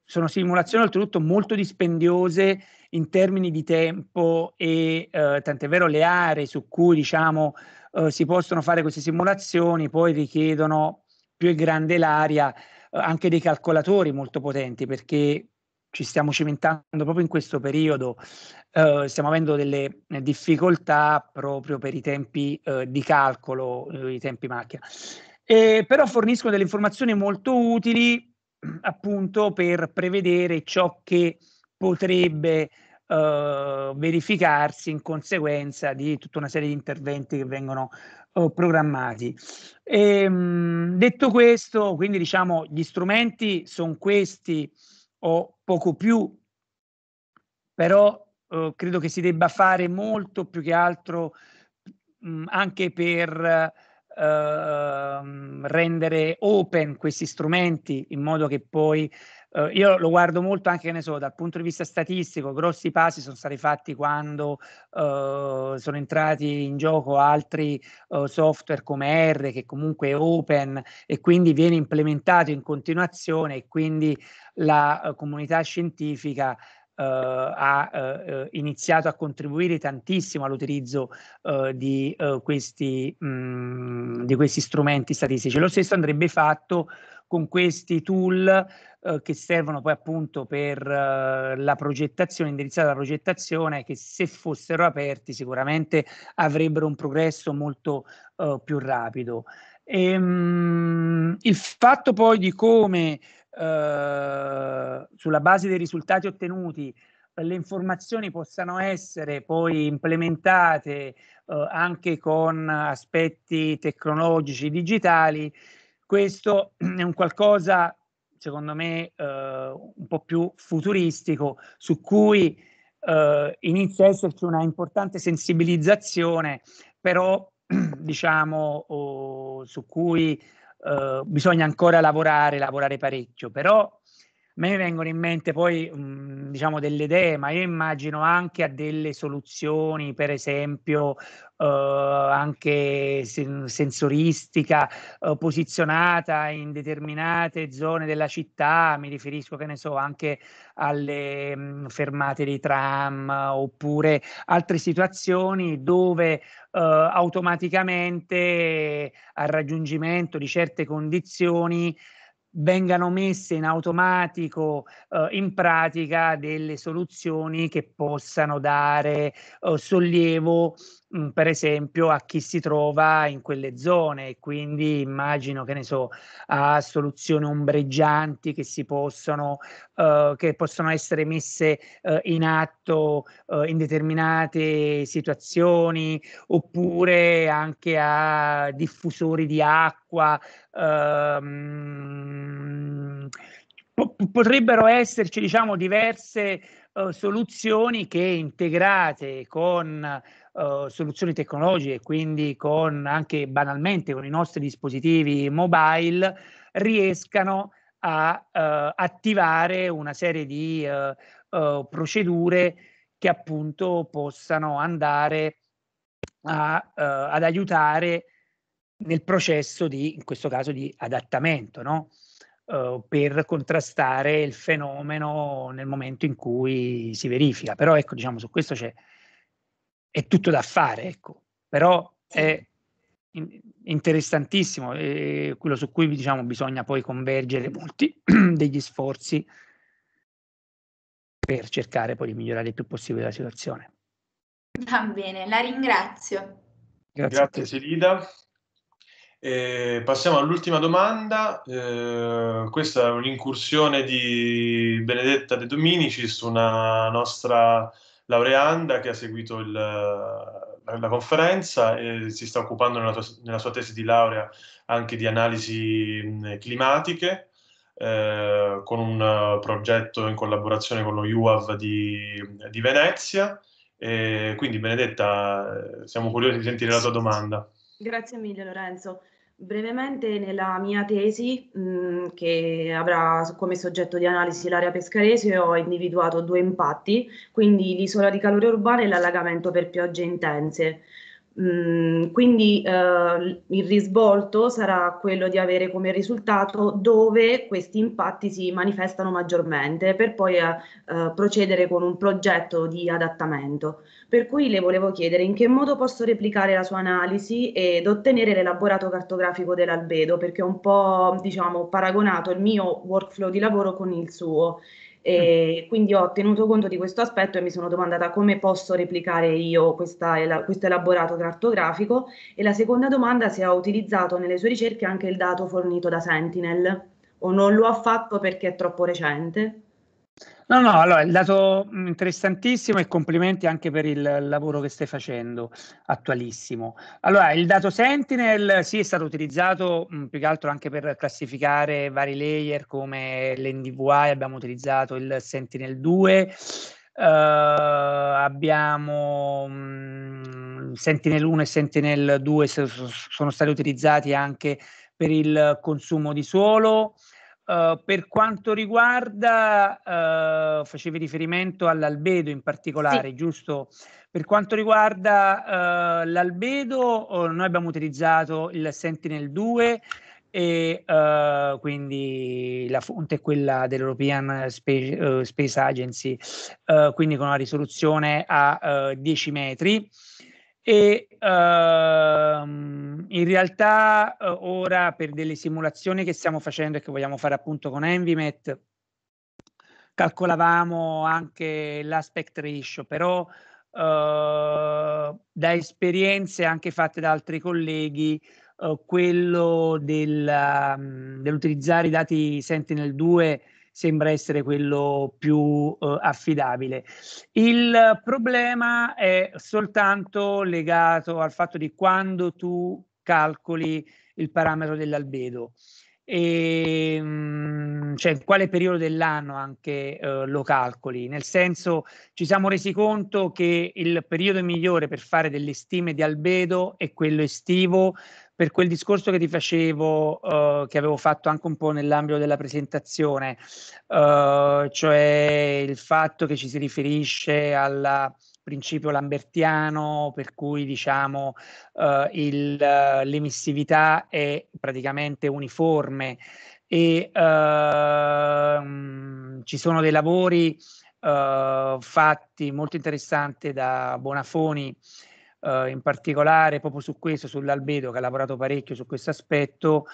sono simulazioni oltretutto molto dispendiose in termini di tempo e eh, tant'è vero le aree su cui diciamo eh, si possono fare queste simulazioni poi richiedono più è grande l'aria eh, anche dei calcolatori molto potenti perché ci stiamo cimentando proprio in questo periodo, eh, stiamo avendo delle eh, difficoltà proprio per i tempi eh, di calcolo, eh, i tempi macchina. E, eh, però forniscono delle informazioni molto utili appunto per prevedere ciò che potrebbe eh, verificarsi in conseguenza di tutta una serie di interventi che vengono eh, programmati. E, ehm, mh, detto questo, quindi diciamo gli strumenti sono questi o poco più, però eh, credo che si debba fare molto più che altro mh, anche per Uh, rendere open questi strumenti in modo che poi uh, io lo guardo molto anche ne so dal punto di vista statistico grossi passi sono stati fatti quando uh, sono entrati in gioco altri eh, software come R che comunque è open e quindi viene implementato in continuazione e quindi la comunità scientifica eh, ha eh, eh, iniziato a contribuire tantissimo all'utilizzo di, questi, mh, mm, di questi strumenti statistici. Lo stesso andrebbe fatto con questi tool eh, che servono poi appunto per eh, la progettazione, indirizzata alla progettazione, che se fossero aperti sicuramente avrebbero un progresso molto eh, più rapido. E, ehm, mh, il fatto poi di come eh, sulla base dei risultati ottenuti, le informazioni possano essere poi implementate eh, anche con aspetti tecnologici digitali, questo *clears throat* è un qualcosa, secondo me, eh, un po' più futuristico, su cui eh, inizia a esserci una importante sensibilizzazione, però *clears throat* diciamo oh, su cui eh, bisogna ancora lavorare, lavorare parecchio, però mi vengono in mente poi mh, mhmm, diciamo delle idee, ma io immagino anche a delle soluzioni, per esempio eh, anche sensoristica, eh, posizionata in determinate zone della città, mi riferisco che ne so anche alle mh, mhmm, fermate dei tram oppure altre situazioni dove eh, automaticamente al raggiungimento di certe condizioni vengano messe in automatico eh, in pratica delle soluzioni che possano dare eh, sollievo Mhmm, per esempio a chi si trova in quelle zone, quindi immagino che ne so, a soluzioni ombreggianti che si possono, eh, uhm, che possono essere messe eh, in atto eh, in determinate situazioni oppure anche a diffusori di acqua. Ehm, potrebbero esserci diciamo diverse uh, soluzioni che integrate con eh, soluzioni tecnologiche, quindi con anche banalmente con i nostri dispositivi mobile, riescano a uh, attivare una serie di uh, procedure che appunto possano andare a, ad aiutare nel processo di, in questo caso, di adattamento, no? per contrastare il fenomeno nel momento in cui si verifica. Però ecco, diciamo, su questo c'è è tutto da fare, ecco. però è interessantissimo eh, quello su cui diciamo, bisogna poi convergere molti *clears throat* degli sforzi per cercare poi di migliorare il più possibile la situazione. Va bene, la ringrazio. Grazie, Grazie Silida. Eh, passiamo all'ultima domanda. Eh, questa è un'incursione di Benedetta De Dominici su una nostra laureanda che ha seguito il, la, la, conferenza e si sta occupando nella, tua, nella, sua tesi di laurea anche di analisi climatiche eh, con un progetto in collaborazione con lo UAV di, di Venezia. E quindi Benedetta, eh, siamo curiosi di sentire la tua domanda. Grazie mille Lorenzo. Brevemente nella mia tesi, mh, mm, che avrà come soggetto di analisi l'area pescarese, ho individuato due impatti, quindi l'isola di calore urbana e l'allagamento per piogge intense. Mm, quindi eh, il risvolto sarà quello di avere come risultato dove questi impatti si manifestano maggiormente per poi eh, eh procedere con un progetto di adattamento. Per cui le volevo chiedere in che modo posso replicare la sua analisi ed ottenere l'elaborato cartografico dell'albedo, perché ho un po' diciamo, paragonato il mio workflow di lavoro con il suo. E mm. quindi ho tenuto conto di questo aspetto e mi sono domandata come posso replicare io questa, questo elaborato cartografico e la seconda domanda se ha utilizzato nelle sue ricerche anche il dato fornito da Sentinel o non lo ha fatto perché è troppo recente. No, no, allora il un dato mm, interessantissimo e complimenti anche per il lavoro che stai facendo, attualissimo. Allora, il dato Sentinel sì è stato utilizzato mh, mm, più che altro anche per classificare vari layer come l'NDVI, abbiamo utilizzato il Sentinel 2, eh, abbiamo mh, mm, Sentinel 1 e Sentinel 2 sono stati utilizzati anche per il consumo di suolo. Uhm, per quanto riguarda, uh, facevi riferimento all'albedo in particolare, sì. giusto? Per quanto riguarda uh, l'albedo, noi abbiamo utilizzato il Sentinel 2 e uhm, quindi la fonte è quella dell'European Space, uhm, Space Agency, quindi con una risoluzione a 10 metri e ehm, in realtà eh, ora per delle simulazioni che stiamo facendo e che vogliamo fare appunto con Envimet calcolavamo anche l'aspect ratio però eh, da esperienze anche fatte da altri colleghi eh, quello del, um, dell'utilizzare i dati Sentinel 2 sembra essere quello più eh, affidabile. Il problema è soltanto legato al fatto di quando tu calcoli il parametro dell'albedo e ehm, cioè in quale periodo dell'anno anche eh, lo calcoli, nel senso ci siamo resi conto che il periodo migliore per fare delle stime di albedo è quello estivo per quel discorso che ti facevo, uh, che avevo fatto anche un po' nell'ambito della presentazione, uh, cioè il fatto che ci si riferisce alla principio lambertiano per cui diciamo eh, il, eh, l'emissività è praticamente uniforme e eh, ci sono dei lavori eh, fatti molto interessanti da Bonafoni eh, in particolare proprio su questo, sull'albedo che ha lavorato parecchio su questo aspetto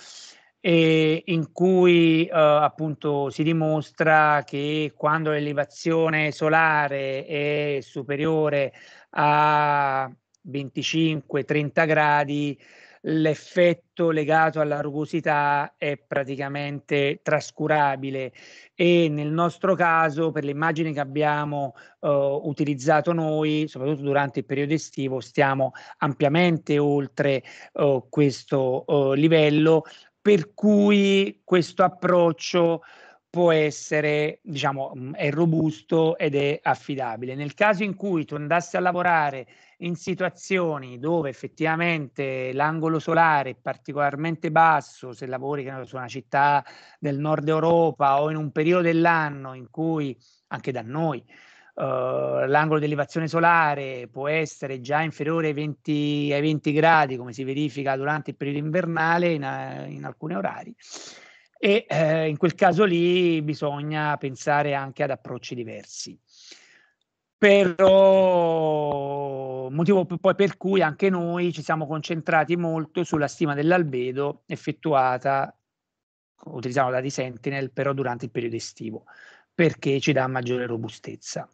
e in cui eh, appunto si dimostra che quando l'elevazione solare è superiore a 25-30 gradi l'effetto legato alla rugosità è praticamente trascurabile e nel nostro caso per le immagini che abbiamo eh, utilizzato noi soprattutto durante il periodo estivo stiamo ampiamente oltre eh, questo eh, livello per cui questo approccio può essere, diciamo, mm, è robusto ed è affidabile. Nel caso in cui tu andassi a lavorare in situazioni dove effettivamente l'angolo solare è particolarmente basso, se lavori su una città del nord Europa o in un periodo dell'anno in cui, anche da noi, Uh, l'angolo di elevazione solare può essere già inferiore ai 20, ai 20, gradi, come si verifica durante il periodo invernale in, eh, in alcuni orari. E eh, in quel caso lì bisogna pensare anche ad approcci diversi. Però, motivo poi per cui anche noi ci siamo concentrati molto sulla stima dell'albedo effettuata utilizzando dati Sentinel, però durante il periodo estivo, perché ci dà maggiore robustezza.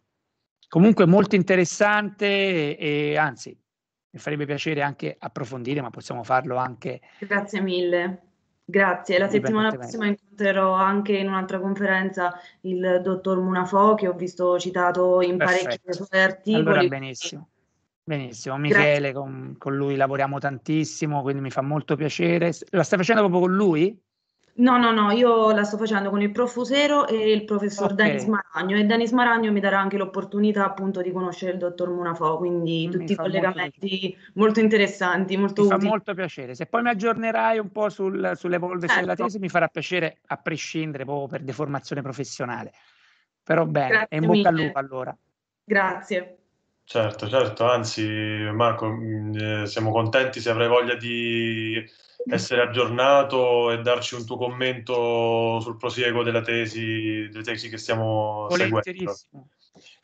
Comunque molto interessante e, e anzi, mi farebbe piacere anche approfondire, ma possiamo farlo anche. Grazie mille. Grazie, la settimana prossima incontrerò anche in un'altra conferenza il dottor Munafo che ho visto citato in Perfetto. parecchi suoi articoli. Allora, benissimo. Benissimo, Michele, con, con, lui lavoriamo tantissimo, quindi mi fa molto piacere. La stai facendo proprio con lui? No, no, no, io la sto facendo con il prof Usero e il professor okay. Denis Maragno e Denis Maragno mi darà anche l'opportunità appunto di conoscere il dottor Munafo, quindi mm, mi tutti collegamenti molto, molto, interessanti, molto mi utili. fa molto piacere, se poi mi aggiornerai un po' sul, sull'evolversi certo. della tesi mi farà piacere a prescindere proprio per deformazione professionale, però bene, Grazie e in bocca al lupo allora. Grazie. Certo, certo, anzi Marco, mm, eh, siamo contenti se avrai voglia di essere aggiornato e darci un tuo commento sul prosieguo della tesi, delle tesi che stiamo seguendo.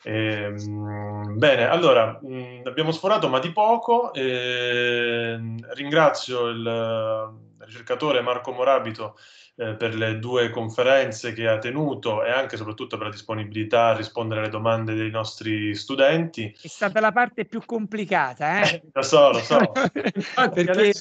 E, ehm, bene, allora mm, abbiamo sforato ma di poco. E, ehm, ringrazio il eh, ricercatore Marco Morabito eh, per le due conferenze che ha tenuto e anche e soprattutto per la disponibilità a rispondere alle domande dei nostri studenti. È stata la parte più complicata, eh? eh lo so, lo so. *laughs* perché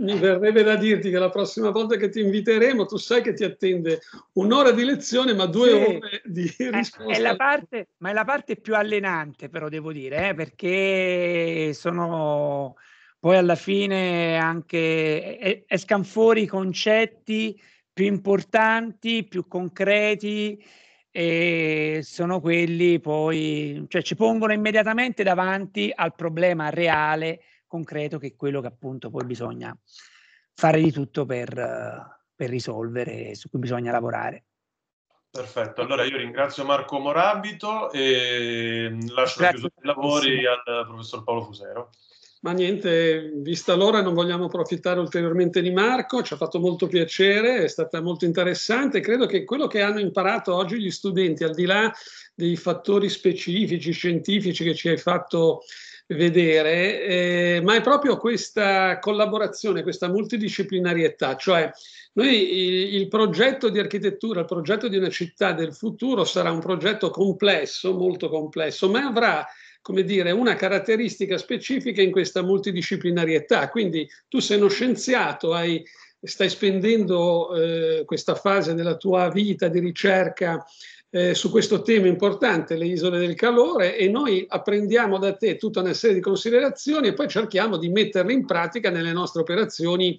mi verrebbe da dirti che la prossima volta che ti inviteremo, tu sai che ti attende un'ora di lezione, ma due sì. ore di risposta. Eh, è, è la parte, ma è la parte più allenante, però devo dire, eh, perché sono poi alla fine anche escano fuori i concetti più importanti, più concreti e sono quelli poi, cioè ci pongono immediatamente davanti al problema reale, concreto, che è quello che appunto poi bisogna fare di tutto per, per risolvere, su cui bisogna lavorare. Perfetto, allora io ringrazio Marco Morabito e mm, lascio Grazie. la lavori al professor Paolo Fusero. Ma niente, vista l'ora non vogliamo approfittare ulteriormente di Marco, ci ha fatto molto piacere, è stata molto interessante. Credo che quello che hanno imparato oggi gli studenti, al di là dei fattori specifici, scientifici che ci hai fatto vedere, eh, ma è proprio questa collaborazione, questa multidisciplinarietà, cioè noi il, il, progetto di architettura, il progetto di una città del futuro sarà un progetto complesso, molto complesso, ma avrà come dire, una caratteristica specifica in questa multidisciplinarietà. Quindi tu sei uno scienziato, hai, stai spendendo eh, questa fase della tua vita di ricerca eh, su questo tema importante, le isole del calore, e noi apprendiamo da te tutta una serie di considerazioni e poi cerchiamo di metterle in pratica nelle nostre operazioni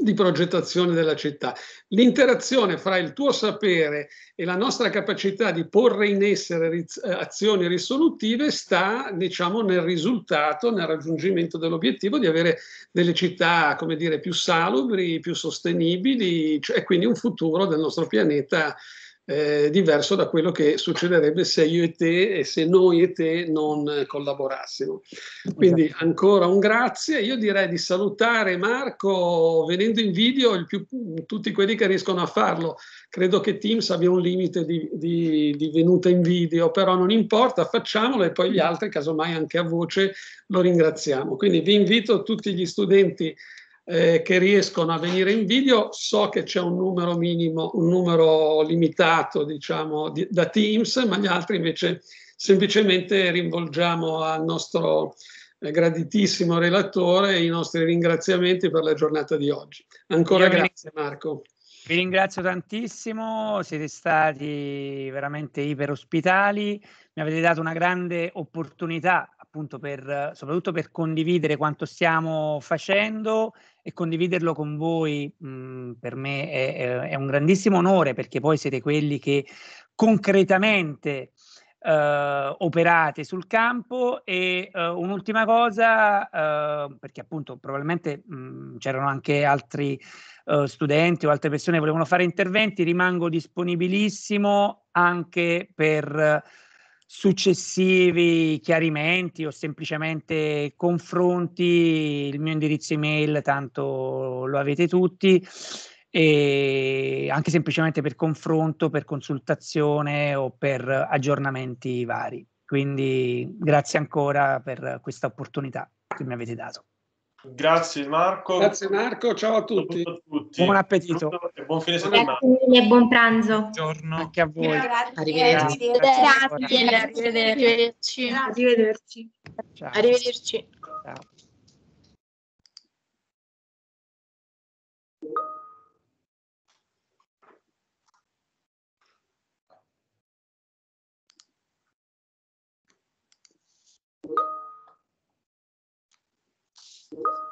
di progettazione della città. L'interazione fra il tuo sapere e la nostra capacità di porre in essere riz- eh, azioni risolutive sta, diciamo, nel risultato, nel raggiungimento dell'obiettivo di avere delle città, come dire, più salubri, più sostenibili, cioè, e quindi un futuro del nostro pianeta eh, diverso da quello che succederebbe se io e te e se noi e te non collaborassimo. Quindi esatto. ancora un grazie. Io direi di salutare Marco venendo in video più, tutti quelli che riescono a farlo. Credo che Teams abbia un limite di, di, di venuta in video, però non importa, facciamolo e poi gli altri, casomai anche a voce, lo ringraziamo. Quindi vi invito tutti gli studenti eh, che riescono a venire in video. So che c'è un numero minimo, un numero limitato, diciamo, di, da Teams, ma gli altri invece semplicemente rinvolgiamo al nostro eh, graditissimo relatore i nostri ringraziamenti per la giornata di oggi. Ancora Io grazie vi... Marco. Vi ringrazio tantissimo, siete stati veramente iper ospitali, mi avete dato una grande opportunità appunto per, soprattutto per condividere quanto stiamo facendo e condividerlo con voi mh, mhmm, per me è, è, un grandissimo onore perché poi siete quelli che concretamente eh, operate sul campo e eh, un'ultima cosa eh, perché appunto probabilmente mh, mhmm, c'erano anche altri eh, studenti o altre persone che volevano fare interventi rimango disponibilissimo anche per successivi chiarimenti o semplicemente confronti, il mio indirizzo email tanto lo avete tutti e anche semplicemente per confronto, per consultazione o per aggiornamenti vari. Quindi grazie ancora per questa opportunità che mi avete dato. Grazie Marco. Grazie Marco, ciao a tutti. Ciao a tutti. Buon appetito. E buon fine settimana. Grazie buon pranzo. Buongiorno. Anche a voi. Grazie. Arrivederci. Arrivederci. Arrivederci. Arrivederci. Ciao. Arrivederci. Ciao. Thank you.